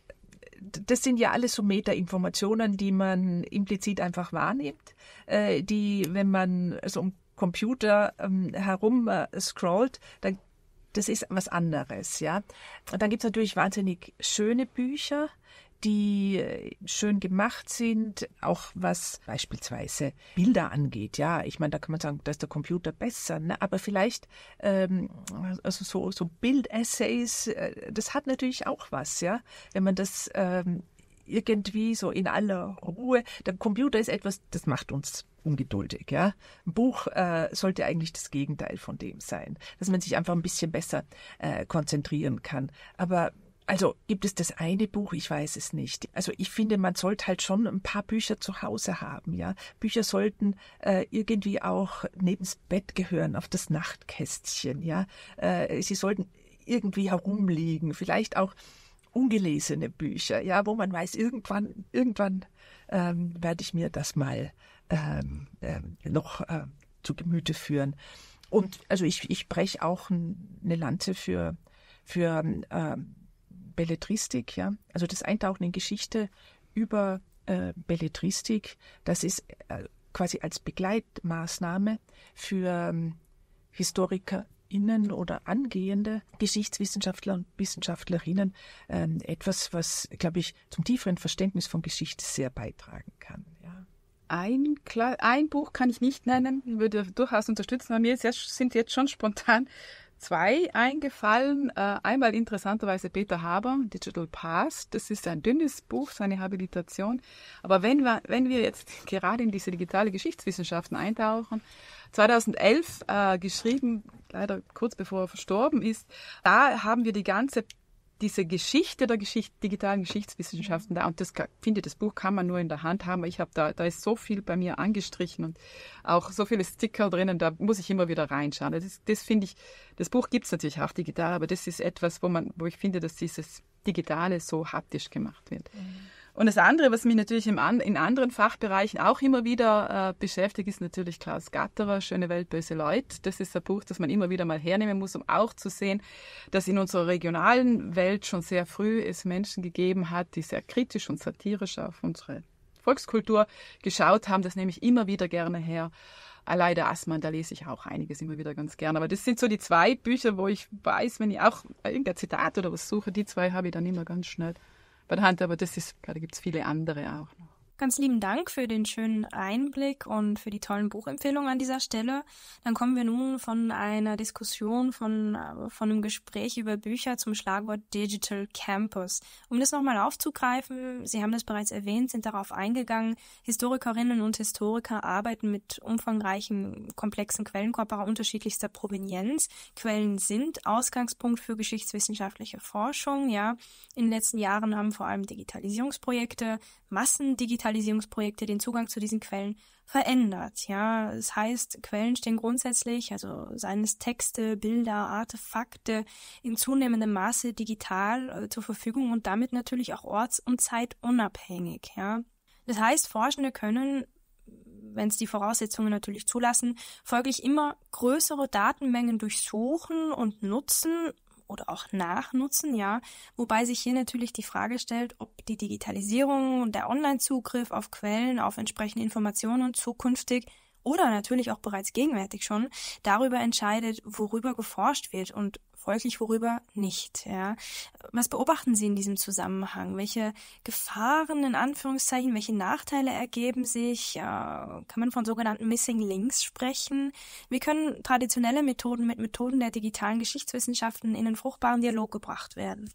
das sind ja alles so Meta-Informationen, die man implizit einfach wahrnimmt, äh, die, wenn man so ein Computer ähm, herum äh, scrollt, dann das ist was anderes, ja. Und dann gibt es natürlich wahnsinnig schöne Bücher, die äh, schön gemacht sind, auch was beispielsweise Bilder angeht. Ja, ich meine, da kann man sagen, da ist der Computer besser, ne? aber vielleicht ähm, also so, so Bild-Essays, äh, das hat natürlich auch was, ja, wenn man das ähm, irgendwie so in aller Ruhe, der Computer ist etwas, das macht uns ungeduldig. Ja? Ein Buch äh, sollte eigentlich das Gegenteil von dem sein, dass man sich einfach ein bisschen besser äh, konzentrieren kann. Aber also gibt es das eine Buch, ich weiß es nicht. Also ich finde, man sollte halt schon ein paar Bücher zu Hause haben, ja. Bücher sollten äh, irgendwie auch nebens Bett gehören, auf das Nachtkästchen, ja. Äh, sie sollten irgendwie herumliegen, vielleicht auch ungelesene Bücher, ja, wo man weiß, irgendwann, irgendwann ähm, werde ich mir das mal ähm, äh, noch äh, zu Gemüte führen. Und also ich, ich breche auch eine Lanze für, für ähm, Belletristik, ja. Also das Eintauchen in Geschichte über äh, Belletristik, das ist äh, quasi als Begleitmaßnahme für ähm, HistorikerInnen oder angehende Geschichtswissenschaftler und Wissenschaftlerinnen ähm, etwas, was, glaube ich, zum tieferen Verständnis von Geschichte sehr beitragen kann ein, ein Buch kann ich nicht nennen, würde durchaus unterstützen. Bei mir sind jetzt schon spontan zwei eingefallen. Äh, einmal interessanterweise Peter Haber, Digital Past. Das ist ein dünnes Buch, seine Habilitation. Aber wenn wir, wenn wir jetzt gerade in diese digitale Geschichtswissenschaften eintauchen, 2011 äh, geschrieben, leider kurz bevor er verstorben ist, da haben wir die ganze diese Geschichte der Geschicht digitalen Geschichtswissenschaften da und das finde das Buch kann man nur in der Hand haben. Ich habe da da ist so viel bei mir angestrichen und auch so viele Sticker drinnen, da muss ich immer wieder reinschauen. Das, das finde ich, das Buch gibt es natürlich auch digital, aber das ist etwas, wo man wo ich finde, dass dieses digitale so haptisch gemacht wird. Mhm. Und das andere, was mich natürlich im, in anderen Fachbereichen auch immer wieder äh, beschäftigt, ist natürlich Klaus Gatterer, Schöne Welt, böse Leute. Das ist ein Buch, das man immer wieder mal hernehmen muss, um auch zu sehen, dass in unserer regionalen Welt schon sehr früh es Menschen gegeben hat, die sehr kritisch und satirisch auf unsere Volkskultur geschaut haben. Das nehme ich immer wieder gerne her. Allein der da lese ich auch einiges immer wieder ganz gerne. Aber das sind so die zwei Bücher, wo ich weiß, wenn ich auch irgendein Zitat oder was suche, die zwei habe ich dann immer ganz schnell bei der Hand, aber das ist, da gibt es viele andere auch noch. Ganz lieben Dank für den schönen Einblick und für die tollen Buchempfehlungen an dieser Stelle. Dann kommen wir nun von einer Diskussion, von, äh, von einem Gespräch über Bücher zum Schlagwort Digital Campus. Um das nochmal aufzugreifen, Sie haben das bereits erwähnt, sind darauf eingegangen. Historikerinnen und Historiker arbeiten mit umfangreichen, komplexen Quellenkörper unterschiedlichster Provenienz. Quellen sind Ausgangspunkt für geschichtswissenschaftliche Forschung, ja. In den letzten Jahren haben vor allem Digitalisierungsprojekte, Massendigitalisierung Digitalisierungsprojekte den Zugang zu diesen Quellen verändert. Ja, das heißt, Quellen stehen grundsätzlich, also seien es Texte, Bilder, Artefakte in zunehmendem Maße digital äh, zur Verfügung und damit natürlich auch orts- und zeitunabhängig. Ja, das heißt, Forschende können wenn es die Voraussetzungen natürlich zulassen, folglich immer größere Datenmengen durchsuchen und nutzen oder auch nachnutzen, ja. Wobei sich hier natürlich die Frage stellt, ob die Digitalisierung und der Online-Zugriff auf Quellen, auf entsprechende Informationen zukünftig oder natürlich auch bereits gegenwärtig schon darüber entscheidet, worüber geforscht wird und folglich worüber nicht. Ja? Was beobachten Sie in diesem Zusammenhang? Welche Gefahren in Anführungszeichen, welche Nachteile ergeben sich? Äh, kann man von sogenannten Missing Links sprechen? Wie können traditionelle Methoden mit Methoden der digitalen Geschichtswissenschaften in einen fruchtbaren Dialog gebracht werden?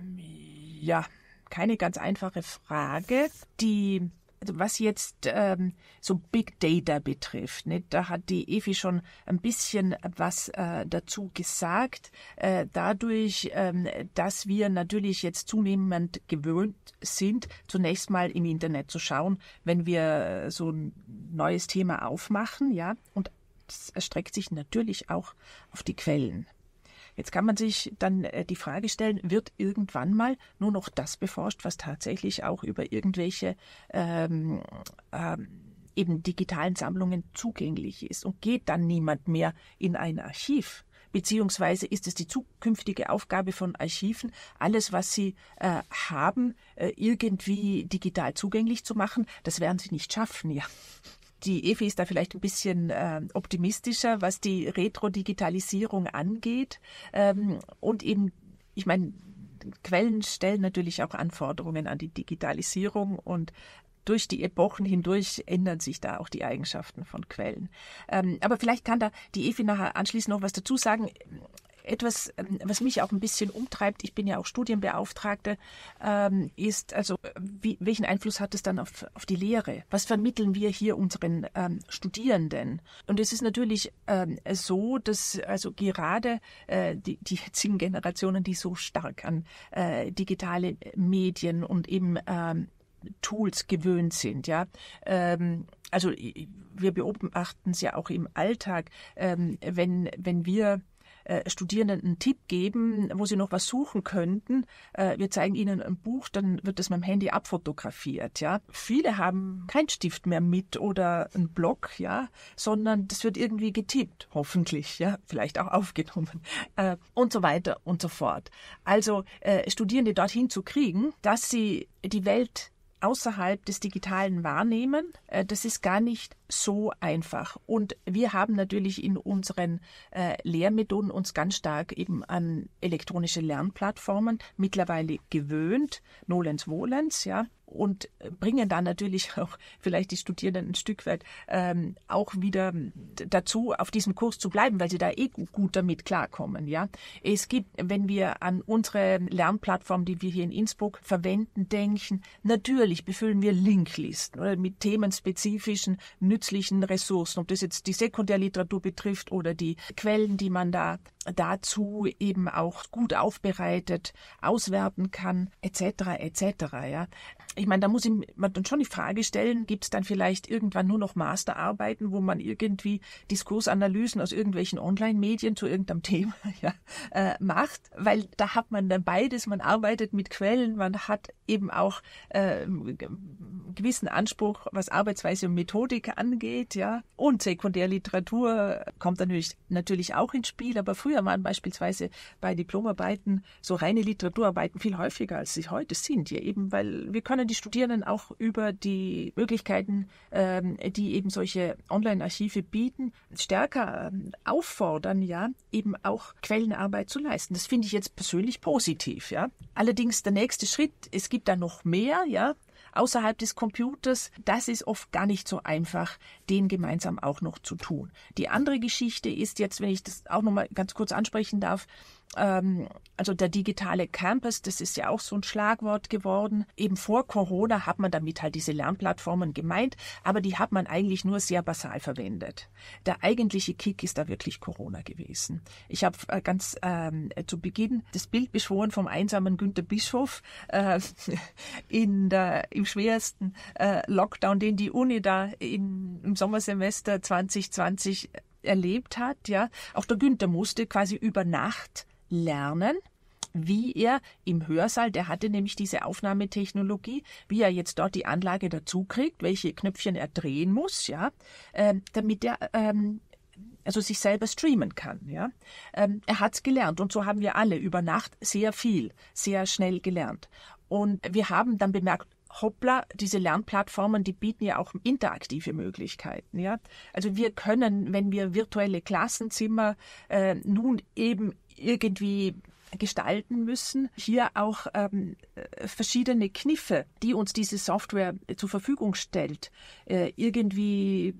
Ja, keine ganz einfache Frage. Die also was jetzt ähm, so Big Data betrifft, nicht? da hat die Evi schon ein bisschen was äh, dazu gesagt. Äh, dadurch, ähm, dass wir natürlich jetzt zunehmend gewöhnt sind, zunächst mal im Internet zu schauen, wenn wir äh, so ein neues Thema aufmachen, ja, und das erstreckt sich natürlich auch auf die Quellen. Jetzt kann man sich dann äh, die Frage stellen, wird irgendwann mal nur noch das beforscht, was tatsächlich auch über irgendwelche ähm, ähm, eben digitalen Sammlungen zugänglich ist und geht dann niemand mehr in ein Archiv? Beziehungsweise ist es die zukünftige Aufgabe von Archiven, alles, was sie äh, haben, äh, irgendwie digital zugänglich zu machen? Das werden sie nicht schaffen, ja. Die EFI ist da vielleicht ein bisschen äh, optimistischer, was die Retro-Digitalisierung angeht. Ähm, und eben, ich meine, Quellen stellen natürlich auch Anforderungen an die Digitalisierung und durch die Epochen hindurch ändern sich da auch die Eigenschaften von Quellen. Ähm, aber vielleicht kann da die EFI nachher anschließend noch was dazu sagen etwas, ähm, was mich auch ein bisschen umtreibt, ich bin ja auch Studienbeauftragte, ähm, ist also, wie, welchen Einfluss hat es dann auf, auf die Lehre? Was vermitteln wir hier unseren ähm, Studierenden? Und es ist natürlich ähm, so, dass also gerade äh, die, die jetzigen Generationen, die so stark an äh, digitale Medien und eben ähm, Tools gewöhnt sind, ja. Ähm, also wir beobachten es ja auch im Alltag, ähm, wenn wenn wir äh, Studierenden einen Tipp geben, wo sie noch was suchen könnten. Äh, wir zeigen ihnen ein Buch, dann wird das mit dem Handy abfotografiert. Ja, viele haben keinen Stift mehr mit oder einen Block, ja, sondern das wird irgendwie getippt, hoffentlich, ja, vielleicht auch aufgenommen äh, und so weiter und so fort. Also äh, Studierende dorthin zu kriegen, dass sie die Welt außerhalb des digitalen Wahrnehmen, äh, das ist gar nicht so einfach. Und wir haben natürlich in unseren äh, Lehrmethoden uns ganz stark eben an elektronische Lernplattformen mittlerweile gewöhnt, nolens volens, ja und bringen dann natürlich auch vielleicht die Studierenden ein Stück weit ähm, auch wieder dazu, auf diesem Kurs zu bleiben, weil sie da eh gut damit klarkommen. Ja, es gibt, wenn wir an unsere Lernplattform, die wir hier in Innsbruck verwenden, denken, natürlich befüllen wir Linklisten oder mit themenspezifischen nützlichen Ressourcen, ob das jetzt die Sekundärliteratur betrifft oder die Quellen, die man da dazu eben auch gut aufbereitet auswerten kann, etc. etc. Ja, ich meine, da muss man dann schon die Frage stellen, gibt es dann vielleicht irgendwann nur noch Masterarbeiten, wo man irgendwie Diskursanalysen aus irgendwelchen Online-Medien zu irgendeinem Thema ja, äh, macht, weil da hat man dann beides, man arbeitet mit Quellen, man hat eben auch äh, einen gewissen Anspruch, was Arbeitsweise und Methodik angeht, ja, und Sekundärliteratur kommt natürlich, natürlich auch ins Spiel, aber früher waren beispielsweise bei Diplomarbeiten so reine Literaturarbeiten viel häufiger, als sie heute sind, ja eben, weil wir können sollen die Studierenden auch über die Möglichkeiten, ähm, die eben solche Online-Archive bieten, stärker ähm, auffordern, ja, eben auch Quellenarbeit zu leisten. Das finde ich jetzt persönlich positiv, ja. Allerdings der nächste Schritt, es gibt da noch mehr, ja außerhalb des Computers, das ist oft gar nicht so einfach, den gemeinsam auch noch zu tun. Die andere Geschichte ist jetzt, wenn ich das auch nochmal ganz kurz ansprechen darf, ähm, also der digitale Campus, das ist ja auch so ein Schlagwort geworden. Eben vor Corona hat man damit halt diese Lernplattformen gemeint, aber die hat man eigentlich nur sehr basal verwendet. Der eigentliche Kick ist da wirklich Corona gewesen. Ich habe äh, ganz ähm, äh, zu Beginn das Bild beschworen vom einsamen Günter Bischof äh, in der, im schwersten äh, Lockdown, den die Uni da in, im Sommersemester 2020 erlebt hat. Ja, auch der Günther musste quasi über Nacht lernen wie er im Hörsaal, der hatte nämlich diese Aufnahmetechnologie, wie er jetzt dort die Anlage dazu kriegt, welche Knöpfchen er drehen muss, ja, äh, damit er ähm, also sich selber streamen kann. Ja, ähm, er hat's gelernt und so haben wir alle über Nacht sehr viel, sehr schnell gelernt. Und wir haben dann bemerkt, hoppla, diese Lernplattformen, die bieten ja auch interaktive Möglichkeiten. Ja? Also wir können, wenn wir virtuelle Klassenzimmer äh, nun eben irgendwie gestalten müssen, hier auch ähm, äh, verschiedene Kniffe, die uns diese Software äh, zur Verfügung stellt, äh, irgendwie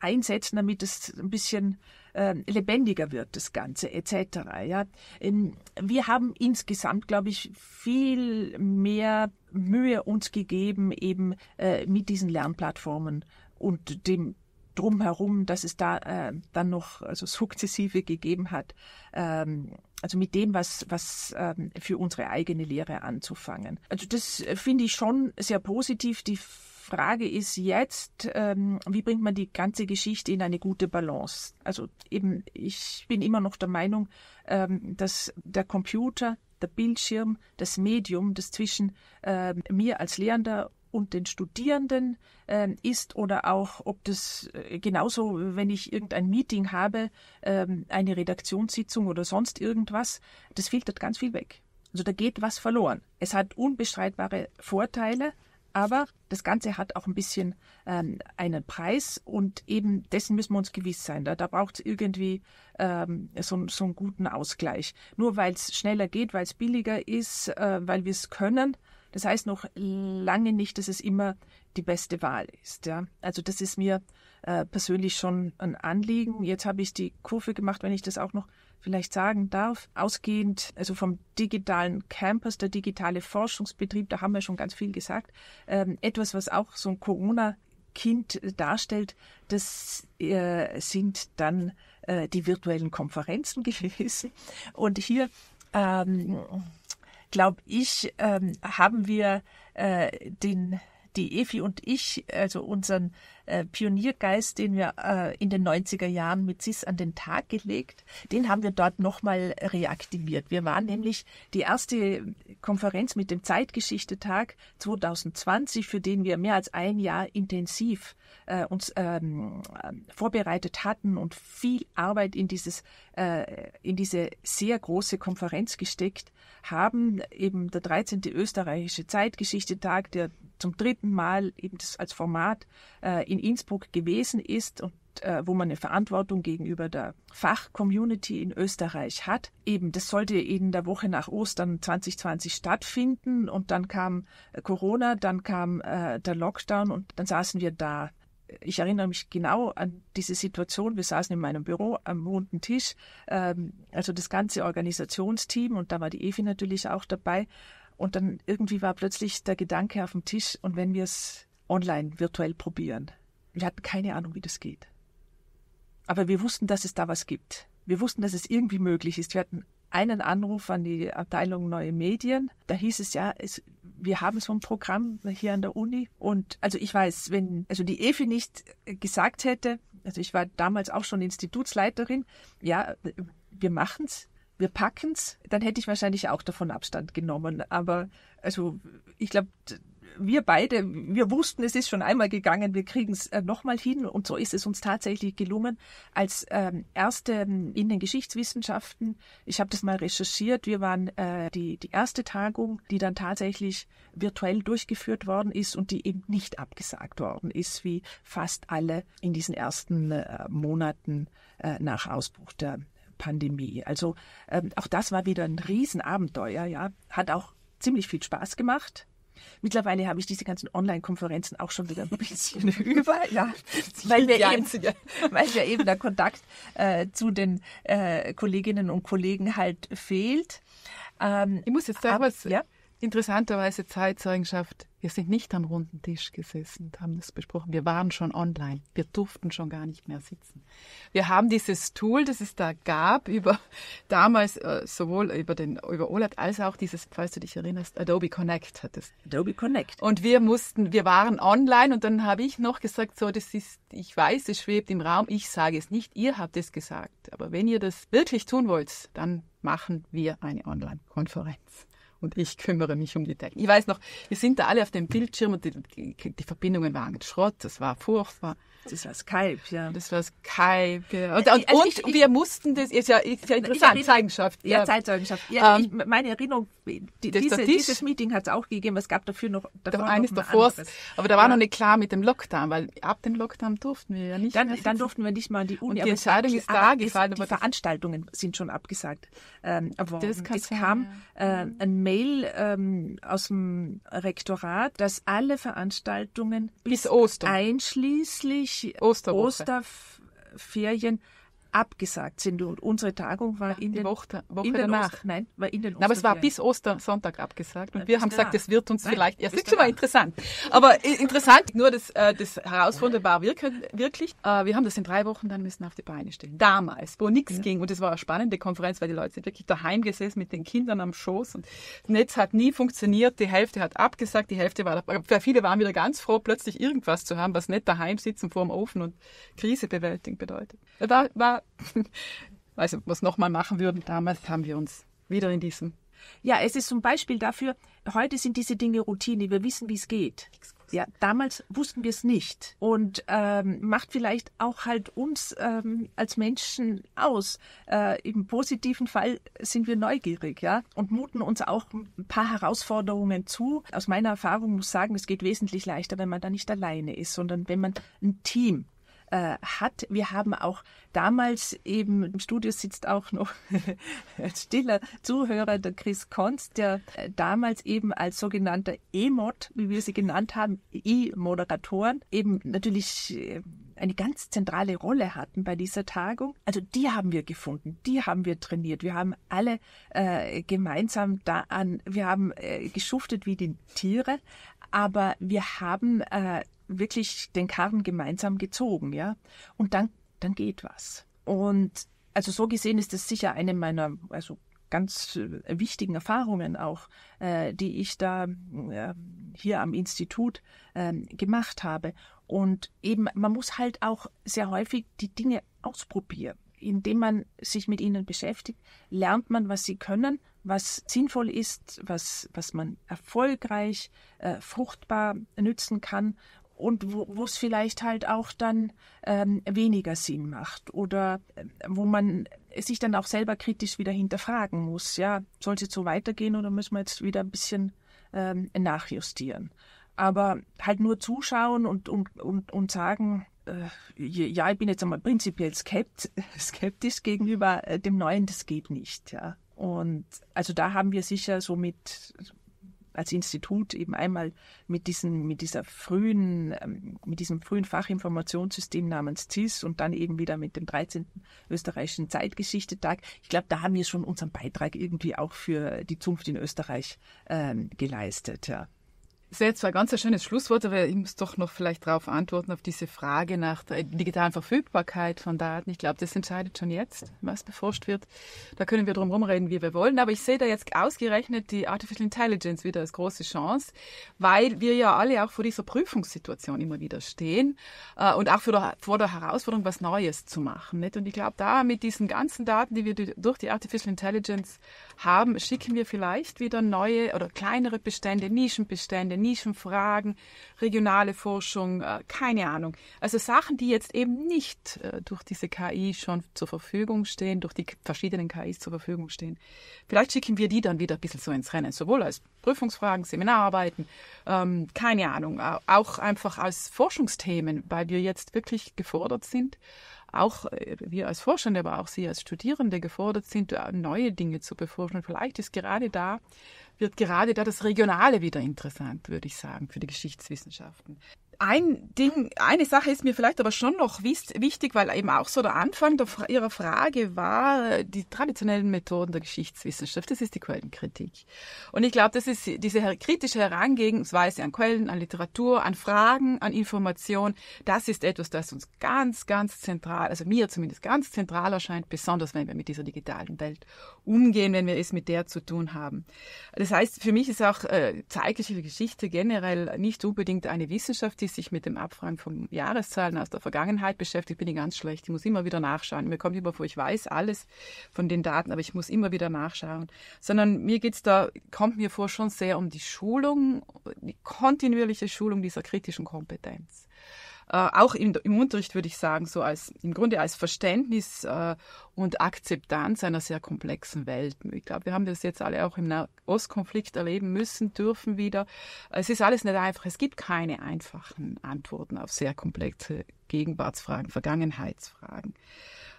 einsetzen, damit es ein bisschen äh, lebendiger wird, das Ganze etc. Ja? Ähm, wir haben insgesamt, glaube ich, viel mehr Mühe uns gegeben, eben äh, mit diesen Lernplattformen und dem drumherum, dass es da äh, dann noch also sukzessive gegeben hat, ähm, also mit dem, was, was ähm, für unsere eigene Lehre anzufangen. Also das äh, finde ich schon sehr positiv. Die Frage ist jetzt, ähm, wie bringt man die ganze Geschichte in eine gute Balance? Also eben, ich bin immer noch der Meinung, ähm, dass der Computer der Bildschirm das Medium, das zwischen äh, mir als Lehrender und den Studierenden äh, ist oder auch ob das äh, genauso, wenn ich irgendein Meeting habe, äh, eine Redaktionssitzung oder sonst irgendwas, das filtert ganz viel weg. Also da geht was verloren. Es hat unbestreitbare Vorteile, aber das Ganze hat auch ein bisschen ähm, einen Preis und eben dessen müssen wir uns gewiss sein. Da, da braucht es irgendwie ähm, so, so einen guten Ausgleich. Nur weil es schneller geht, weil es billiger ist, äh, weil wir es können, das heißt noch lange nicht, dass es immer die beste Wahl ist. Ja? Also das ist mir äh, persönlich schon ein Anliegen. Jetzt habe ich die Kurve gemacht, wenn ich das auch noch vielleicht sagen darf, ausgehend also vom digitalen Campus, der digitale Forschungsbetrieb, da haben wir schon ganz viel gesagt, ähm, etwas, was auch so ein Corona Kind äh, darstellt, das äh, sind dann äh, die virtuellen Konferenzen gewesen. Und hier ähm, glaube ich, ähm, haben wir äh, den die Evi und ich, also unseren äh, Pioniergeist, den wir äh, in den 90er Jahren mit CIS an den Tag gelegt, den haben wir dort nochmal reaktiviert. Wir waren nämlich die erste Konferenz mit dem Zeitgeschichtetag 2020, für den wir mehr als ein Jahr intensiv äh, uns ähm, vorbereitet hatten und viel Arbeit in dieses äh, in diese sehr große Konferenz gesteckt haben. Eben der 13. österreichische Zeitgeschichtetag, der zum dritten Mal eben das als Format äh, in Innsbruck gewesen ist und äh, wo man eine Verantwortung gegenüber der Fachcommunity in Österreich hat. Eben, das sollte in der Woche nach Ostern 2020 stattfinden und dann kam äh, Corona, dann kam äh, der Lockdown und dann saßen wir da. Ich erinnere mich genau an diese Situation. Wir saßen in meinem Büro am runden Tisch, ähm, also das ganze Organisationsteam und da war die Evi natürlich auch dabei und dann irgendwie war plötzlich der Gedanke auf dem Tisch, und wenn wir es online virtuell probieren. Wir hatten keine Ahnung, wie das geht. Aber wir wussten, dass es da was gibt. Wir wussten, dass es irgendwie möglich ist. Wir hatten einen Anruf an die Abteilung Neue Medien. Da hieß es ja, es, wir haben so ein Programm hier an der Uni. Und also ich weiß, wenn also die EFI nicht gesagt hätte, also ich war damals auch schon Institutsleiterin, ja, wir machen es, wir packen's, dann hätte ich wahrscheinlich auch davon Abstand genommen. Aber also ich glaube, wir beide, wir wussten, es ist schon einmal gegangen, wir kriegen's äh, nochmal hin und so ist es uns tatsächlich gelungen. Als ähm, erste ähm, in den Geschichtswissenschaften, ich habe das mal recherchiert, wir waren äh, die, die erste Tagung, die dann tatsächlich virtuell durchgeführt worden ist und die eben nicht abgesagt worden ist, wie fast alle in diesen ersten äh, Monaten äh, nach Ausbruch der Pandemie. Also ähm, auch das war wieder ein Riesenabenteuer, ja. Hat auch ziemlich viel Spaß gemacht. Mittlerweile habe ich diese ganzen Online-Konferenzen auch schon wieder ein bisschen über, ja, weil wir, eben, weil wir eben der Kontakt äh, zu den äh, Kolleginnen und Kollegen halt fehlt. Ähm, ich muss jetzt sagen, ab, was, ja? Interessanterweise Zeitzeugenschaft, wir sind nicht am runden Tisch gesessen und haben das besprochen. Wir waren schon online. Wir durften schon gar nicht mehr sitzen. Wir haben dieses Tool, das es da gab, über damals äh, sowohl über den über OLED als auch dieses, falls du dich erinnerst, Adobe Connect hat es. Adobe Connect. Und wir mussten, wir waren online und dann habe ich noch gesagt, so das ist, ich weiß, es schwebt im Raum, ich sage es nicht, ihr habt es gesagt. Aber wenn ihr das wirklich tun wollt, dann machen wir eine Online-Konferenz und ich kümmere mich um die Technik. Ich weiß noch, wir sind da alle auf dem Bildschirm und die, die, die Verbindungen waren Schrott, das war furchtbar. Das war Skype, ja. Das war Skype, ja. Und, äh, und, also ich, und ich, wir mussten das, ist ja, ist ja interessant, Zeugenschaft. Ja, ja. Zeitzeugenschaft. Ja, ähm, ich, meine Erinnerung, die, diese, dieses Meeting hat es auch gegeben, es gab dafür noch, davor da, eines noch ein davor, aber da war ja. noch nicht klar mit dem Lockdown, weil ab dem Lockdown durften wir ja nicht Dann, mehr dann durften wir nicht mal an die Uni. Und die Entscheidung ist da ah, gefallen. Die Veranstaltungen sind schon abgesagt ähm, worden. Das kann es sein, kam ja. äh, mhm. ein Mail ähm, aus dem Rektorat, dass alle Veranstaltungen bis, bis Ostern einschließlich Osterwoche. Osterferien abgesagt sind. Und unsere Tagung war Ach, in, den, Woche, Woche in der Nacht. Oster Nein, war in den Oster Nein, aber es war bis Ostersonntag abgesagt. Und Na, wir haben gesagt, das wird uns Nein, vielleicht erst. Das war interessant. Aber äh, interessant, nur das, äh, das Herausfordernde war wirklich, äh, wir haben das in drei Wochen dann müssen auf die Beine stellen. Damals, wo nichts ja. ging. Und es war eine spannende Konferenz, weil die Leute sind wirklich daheim gesessen mit den Kindern am Schoß. Und das Netz hat nie funktioniert. Die Hälfte hat abgesagt, die Hälfte war, für viele waren wieder ganz froh, plötzlich irgendwas zu haben, was nicht daheim sitzen vor dem Ofen und Krise bewältigen bedeutet. War, war weiß nicht, ob wir es nochmal machen würden. Damals haben wir uns wieder in diesem. Ja, es ist zum Beispiel dafür, heute sind diese Dinge Routine. Wir wissen, wie es geht. Ja, damals wussten wir es nicht und ähm, macht vielleicht auch halt uns ähm, als Menschen aus. Äh, Im positiven Fall sind wir neugierig, ja, und muten uns auch ein paar Herausforderungen zu. Aus meiner Erfahrung muss ich sagen, es geht wesentlich leichter, wenn man da nicht alleine ist, sondern wenn man ein Team äh, hat. Wir haben auch damals eben, im Studio sitzt auch noch stiller Zuhörer, der Chris Konz, der äh, damals eben als sogenannter E-Mod, wie wir sie genannt haben, E-Moderatoren, eben natürlich äh, eine ganz zentrale Rolle hatten bei dieser Tagung. Also die haben wir gefunden, die haben wir trainiert. Wir haben alle äh, gemeinsam da an, wir haben äh, geschuftet wie die Tiere, aber wir haben äh, wirklich den Karren gemeinsam gezogen, ja. Und dann, dann geht was. Und also so gesehen ist es sicher eine meiner, also ganz äh, wichtigen Erfahrungen auch, äh, die ich da äh, hier am Institut äh, gemacht habe. Und eben, man muss halt auch sehr häufig die Dinge ausprobieren. Indem man sich mit ihnen beschäftigt, lernt man, was sie können, was sinnvoll ist, was, was man erfolgreich, äh, fruchtbar nützen kann und wo es vielleicht halt auch dann ähm, weniger Sinn macht oder äh, wo man sich dann auch selber kritisch wieder hinterfragen muss. Ja, soll es jetzt so weitergehen oder müssen wir jetzt wieder ein bisschen ähm, nachjustieren? Aber halt nur zuschauen und, und, und, und sagen, äh, ja, ich bin jetzt einmal prinzipiell skept, skeptisch gegenüber äh, dem Neuen, das geht nicht. Ja. Und also da haben wir sicher so mit als Institut eben einmal mit diesen, mit dieser frühen, ähm, mit diesem frühen Fachinformationssystem namens CIS und dann eben wieder mit dem 13. österreichischen Zeitgeschichtetag. Ich glaube, da haben wir schon unseren Beitrag irgendwie auch für die Zunft in Österreich ähm, geleistet, ja. Das ist jetzt zwar ein ganz schönes Schlusswort, aber ich muss doch noch vielleicht darauf antworten, auf diese Frage nach der digitalen Verfügbarkeit von Daten. Ich glaube, das entscheidet schon jetzt, was beforscht wird. Da können wir drum rumreden, wie wir wollen. Aber ich sehe da jetzt ausgerechnet die Artificial Intelligence wieder als große Chance, weil wir ja alle auch vor dieser Prüfungssituation immer wieder stehen äh, und auch vor der Herausforderung, was Neues zu machen. Und ich glaube, da mit diesen ganzen Daten, die wir durch die Artificial Intelligence haben, schicken wir vielleicht wieder neue oder kleinere Bestände, Nischenbestände, Nischenfragen, regionale Forschung, äh, keine Ahnung. Also Sachen, die jetzt eben nicht äh, durch diese KI schon zur Verfügung stehen, durch die verschiedenen KIs zur Verfügung stehen. Vielleicht schicken wir die dann wieder ein bisschen so ins Rennen, sowohl als Prüfungsfragen, Seminararbeiten, ähm, keine Ahnung, auch einfach als Forschungsthemen, weil wir jetzt wirklich gefordert sind, auch äh, wir als Forschende, aber auch Sie als Studierende gefordert sind, äh, neue Dinge zu beforschen. Vielleicht ist gerade da, wird gerade da das Regionale wieder interessant, würde ich sagen, für die Geschichtswissenschaften ein Ding, eine Sache ist mir vielleicht aber schon noch wichtig, weil eben auch so der Anfang der, Ihrer Frage war äh, die traditionellen Methoden der Geschichtswissenschaft. Das ist die Quellenkritik. Und ich glaube, das ist diese kritische Herangehensweise an Quellen, an Literatur, an Fragen, an Information. Das ist etwas, das uns ganz, ganz zentral, also mir zumindest ganz zentral erscheint, besonders wenn wir mit dieser digitalen Welt umgehen, wenn wir es mit der zu tun haben. Das heißt, für mich ist auch äh, zeitliche Geschichte generell nicht unbedingt eine Wissenschaft, die sich mit dem Abfragen von Jahreszahlen aus der Vergangenheit beschäftigt, bin ich ganz schlecht. Ich muss immer wieder nachschauen. Mir kommt immer vor, ich weiß alles von den Daten, aber ich muss immer wieder nachschauen. Sondern mir geht es da, kommt mir vor, schon sehr um die Schulung, die kontinuierliche Schulung dieser kritischen Kompetenz äh, auch im, im, Unterricht würde ich sagen, so als im Grunde als Verständnis äh, und Akzeptanz einer sehr komplexen Welt. Ich glaube, wir haben das jetzt alle auch im Nahostkonflikt erleben müssen, dürfen wieder. Es ist alles nicht einfach. Es gibt keine einfachen Antworten auf sehr komplexe Gegenwartsfragen, Vergangenheitsfragen.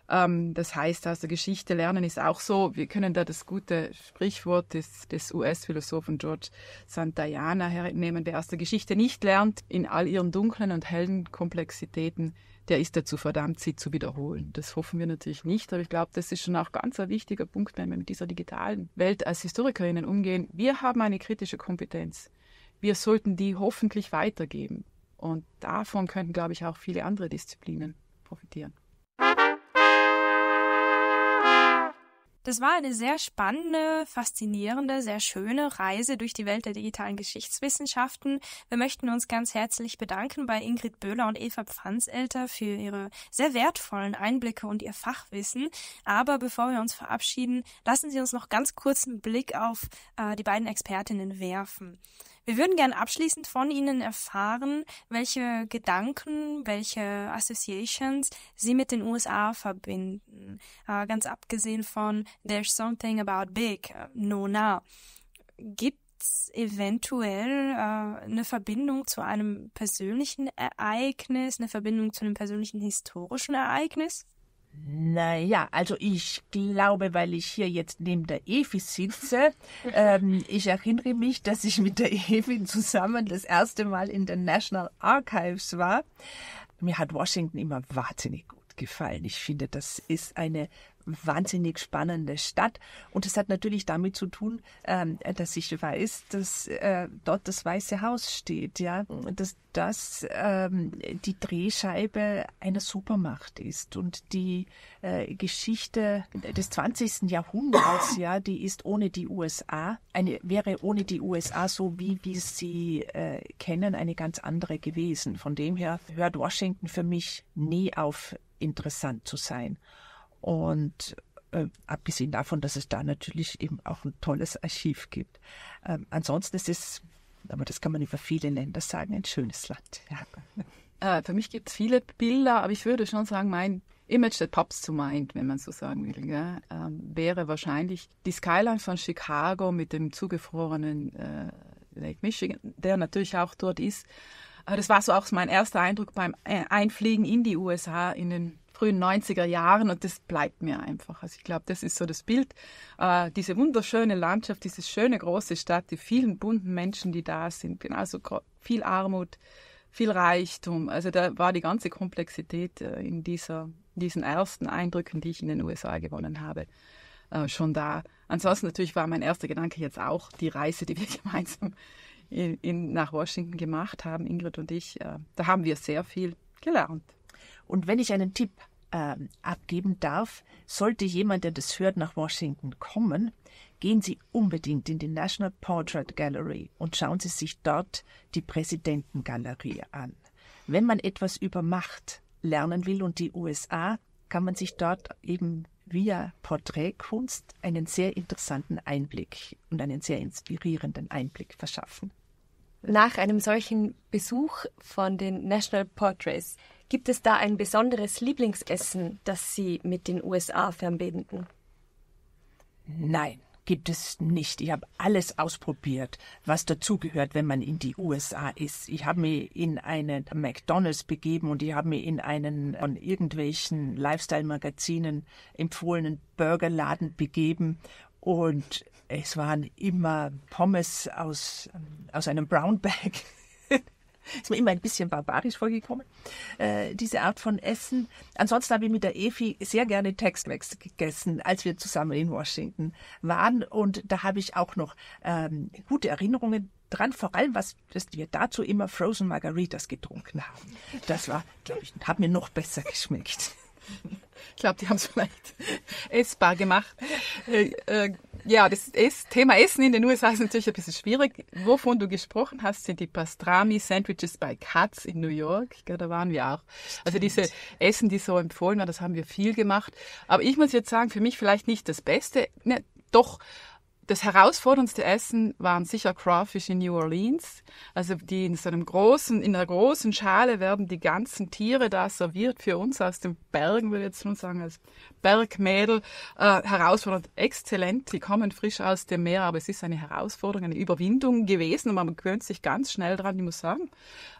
Ähm, das heißt aus also, Geschichte lernen ist auch so. Wir können da das gute Sprichwort des, des US-Philosophen George Santayana hernehmen. Wer aus der Geschichte nicht lernt, in all ihren dunklen und hellen Komplexitäten, der ist dazu verdammt, sie zu wiederholen. Das hoffen wir natürlich nicht, aber ich glaube, das ist schon auch ganz ein wichtiger Punkt, wenn wir mit dieser digitalen Welt als Historikerinnen umgehen. Wir haben eine kritische Kompetenz. Wir sollten die hoffentlich weitergeben. Und davon könnten, glaube ich, auch viele andere Disziplinen profitieren. Das war eine sehr spannende, faszinierende, sehr schöne Reise durch die Welt der digitalen Geschichtswissenschaften. Wir möchten uns ganz herzlich bedanken bei Ingrid Böhler und Eva Pfanzelter für ihre sehr wertvollen Einblicke und ihr Fachwissen. Aber bevor wir uns verabschieden, lassen Sie uns noch ganz kurz einen Blick auf äh, die beiden Expertinnen werfen. Wir würden gerne abschließend von Ihnen erfahren, welche Gedanken, welche Associations Sie mit den USA verbinden. Äh, ganz abgesehen von There's Something About Big, äh, Nona. Gibt eventuell äh, eine Verbindung zu einem persönlichen Ereignis, eine Verbindung zu einem persönlichen historischen Ereignis? Naja, also ich glaube, weil ich hier jetzt neben der Evi sitze, ähm, ich erinnere mich, dass ich mit der Evi zusammen das erste Mal in den National Archives war. Mir hat Washington immer wahnsinnig gut gefallen. Ich finde, das ist eine wahnsinnig spannende Stadt. Und es hat natürlich damit zu tun, ähm, dass ich weiß, dass äh, dort das Weiße Haus steht, ja, dass das ähm, die Drehscheibe einer Supermacht ist und die äh, Geschichte des 20. Jahrhunderts, ja, die ist ohne die USA eine wäre ohne die USA so wie wir sie äh, kennen eine ganz andere gewesen. Von dem her hört Washington für mich nie auf interessant zu sein. Und äh, abgesehen davon, dass es da natürlich eben auch ein tolles Archiv gibt. Ähm, ansonsten ist es, aber das kann man über viele Länder sagen, ein schönes Land. Ja. Äh, für mich gibt es viele Bilder, aber ich würde schon sagen, mein Image der Pops zu meint, wenn man so sagen will, ja, ähm, wäre wahrscheinlich die Skyline von Chicago mit dem zugefrorenen äh, Lake Michigan, der natürlich auch dort ist. Äh, das war so auch mein erster Eindruck beim äh, Einfliegen in die USA in den frühen 90er Jahren und das bleibt mir einfach. Also ich glaube, das ist so das Bild. Äh, diese wunderschöne Landschaft, diese schöne große Stadt, die vielen bunten Menschen, die da sind, genauso also viel Armut, viel Reichtum. Also da war die ganze Komplexität äh, in dieser, diesen ersten Eindrücken, die ich in den USA gewonnen habe, äh, schon da. Ansonsten natürlich war mein erster Gedanke jetzt auch die Reise, die wir gemeinsam in, in, nach Washington gemacht haben, Ingrid und ich. Äh, da haben wir sehr viel gelernt. Und wenn ich einen Tipp äh, abgeben darf, sollte jemand, der das hört, nach Washington kommen, gehen Sie unbedingt in die National Portrait Gallery und schauen Sie sich dort die Präsidentengalerie an. Wenn man etwas über Macht lernen will und die USA, kann man sich dort eben via Porträtkunst einen sehr interessanten Einblick und einen sehr inspirierenden Einblick verschaffen. Nach einem solchen Besuch von den National Portraits Gibt es da ein besonderes Lieblingsessen, das Sie mit den USA verbinden? Nein, gibt es nicht. Ich habe alles ausprobiert, was dazugehört, wenn man in die USA ist. Ich habe mich in einen McDonald's begeben und ich habe mich in einen von irgendwelchen Lifestyle-Magazinen empfohlenen Burgerladen begeben und es waren immer Pommes aus, ähm, aus einem Brown Bag. Ist mir immer ein bisschen barbarisch vorgekommen, äh, diese Art von Essen. Ansonsten habe ich mit der Efi sehr gerne Tex-Mex gegessen, als wir zusammen in Washington waren. Und da habe ich auch noch ähm, gute Erinnerungen dran, vor allem, was, dass wir dazu immer Frozen Margaritas getrunken haben. Das war, glaube ich, hat mir noch besser geschmeckt. Ich glaube, die haben es vielleicht essbar gemacht. Äh, äh, ja, das ist, Thema Essen in den USA ist natürlich ein bisschen schwierig. Wovon du gesprochen hast, sind die Pastrami-Sandwiches bei Katz in New York. Da waren wir auch. Also diese Essen, die so empfohlen waren, das haben wir viel gemacht. Aber ich muss jetzt sagen, für mich vielleicht nicht das Beste. Ne, doch, das herausforderndste Essen waren sicher Crawfish in New Orleans. Also die in so einem großen, in einer großen Schale werden die ganzen Tiere da serviert für uns aus den Bergen, würde ich jetzt schon sagen, als Bergmädel. Äh, herausfordernd, exzellent. Die kommen frisch aus dem Meer, aber es ist eine Herausforderung, eine Überwindung gewesen und man gewöhnt sich ganz schnell dran, ich muss sagen.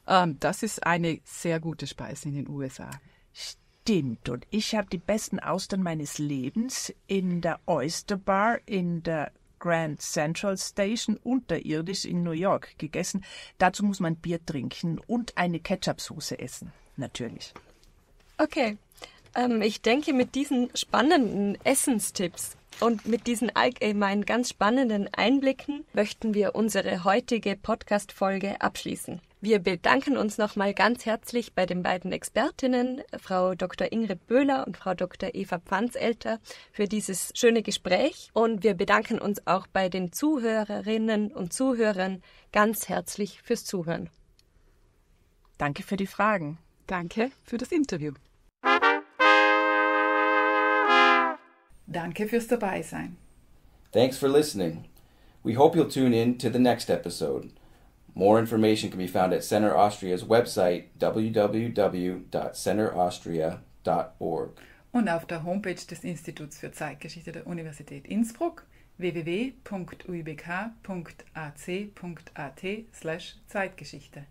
Ähm, das ist eine sehr gute Speise in den USA. Stimmt. Und ich habe die besten Austern meines Lebens in der Oyster Bar in der Grand Central Station unterirdisch in New York gegessen. Dazu muss man Bier trinken und eine Ketchup-Soße essen, natürlich. Okay, ähm, ich denke mit diesen spannenden Essenstipps und mit diesen allgemein ganz spannenden Einblicken möchten wir unsere heutige Podcast-Folge abschließen. Wir bedanken uns nochmal ganz herzlich bei den beiden Expertinnen, Frau Dr. Ingrid Böhler und Frau Dr. Eva Pfanzelter, für dieses schöne Gespräch. Und wir bedanken uns auch bei den Zuhörerinnen und Zuhörern ganz herzlich fürs Zuhören. Danke für die Fragen. Danke für das Interview. Danke fürs Dabeisein. Thanks for listening. We hope you'll tune in to the next episode. More information can be found at Center Austria's website www.centeraustria.org. Und auf der Homepage des Instituts für Zeitgeschichte der Universität Innsbruck www.uibk.ac.at/zeitgeschichte.